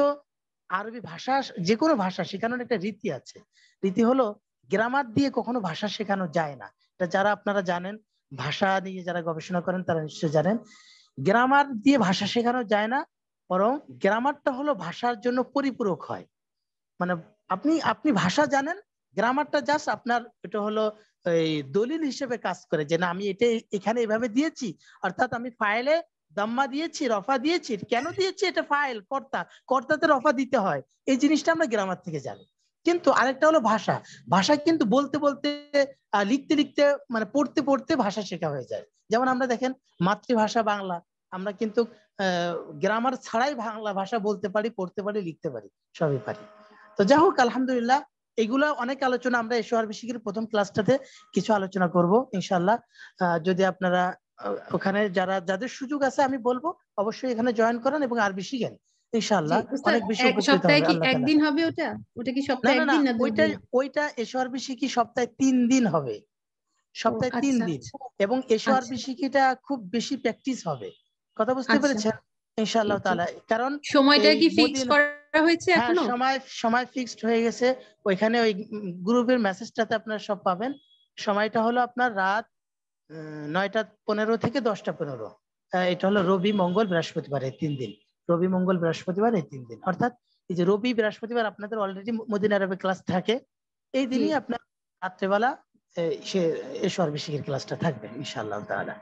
আরবি ভাষা যে কোনো ভাষা শেখানোর একটা রীতি আছে রীতি হলো গ্রামার দিয়ে কখনো ভাষা শেখানো যায় না এটা যারা আপনারা জানেন ভাষা নিয়ে যারা গবেষণা করেন তারা নিশ্চয়ই জানেন গ্রামার দিয়ে ভাষা শেখানো যায় না বরং গ্রামারটা হলো ভাষার জন্য পরিপূরক হয় মানে আপনি আপনি ভাষা জানেন গ্রামারটা জাস্ট আপনার এটা হলো এই দলিল হিসেবে কাজ করে যে না আমি এটা এখানে এভাবে দিয়েছি অর্থাৎ আমি ফাইলে দাম্মা দিয়েছি রফা দিয়েছি কেন দিয়েছি এটা ফাইল কর্তা কর্তাতে রফা দিতে হয় এই জিনিসটা আমরা গ্রামার থেকে জানি কিন্তু আরেকটা হলো ভাষা ভাষা কিন্তু বলতে বলতে লিখতে লিখতে মানে পড়তে পড়তে ভাষা শেখা হয়ে যায় যেমন আমরা দেখেন মাতৃভাষা বাংলা আমরা কিন্তু গ্রামার ছাড়াই বাংলা ভাষা বলতে পারি পড়তে পারি লিখতে পারি সবই পারি তো যাই হোক আলহামদুলিল্লাহ এগুলা অনেক আলোচনা আমরা এসোয়ার বিশিকের প্রথম ক্লাসটাতে কিছু আলোচনা করব ইনশাল্লাহ যদি আপনারা ওখানে যারা যাদের সুযোগ আছে আমি বলবো অবশ্যই এখানে জয়েন করেন এবং আরবি শিখেন অনেক বেশি একদিন হবে ওটা ওটা কি সপ্তাহে ওইটা সপ্তাহে তিন দিন হবে সপ্তাহে 3 আচ্ছা। দিন এবং আচ্ছা। এসআরবি খুব বেশি প্র্যাকটিস হবে কথা বুঝতে আচ্ছা। পেরেছেন ইনশাল্লাহ তাআলা কারণ সময়টা কি ফিক্স করা হয়েছে হ্যাঁ, এখনো সময় সময় ফিক্সড হয়ে গেছে ওইখানে ওই গ্রুপের মেসেজটাতে আপনারা সব পাবেন সময়টা হলো আপনার রাত নয়টা পনেরো থেকে দশটা পনেরো এটা হলো রবি মঙ্গল বৃহস্পতিবার এই তিন দিন রবি মঙ্গল বৃহস্পতিবার এই তিন দিন অর্থাৎ এই যে রবি বৃহস্পতিবার আপনাদের অলরেডি মদিনা আরবে ক্লাস থাকে এই দিনই আপনার রাত্রেবেলা সে সর্বিশিকের ক্লাসটা থাকবে ইনশাআল্লাহ তাআলা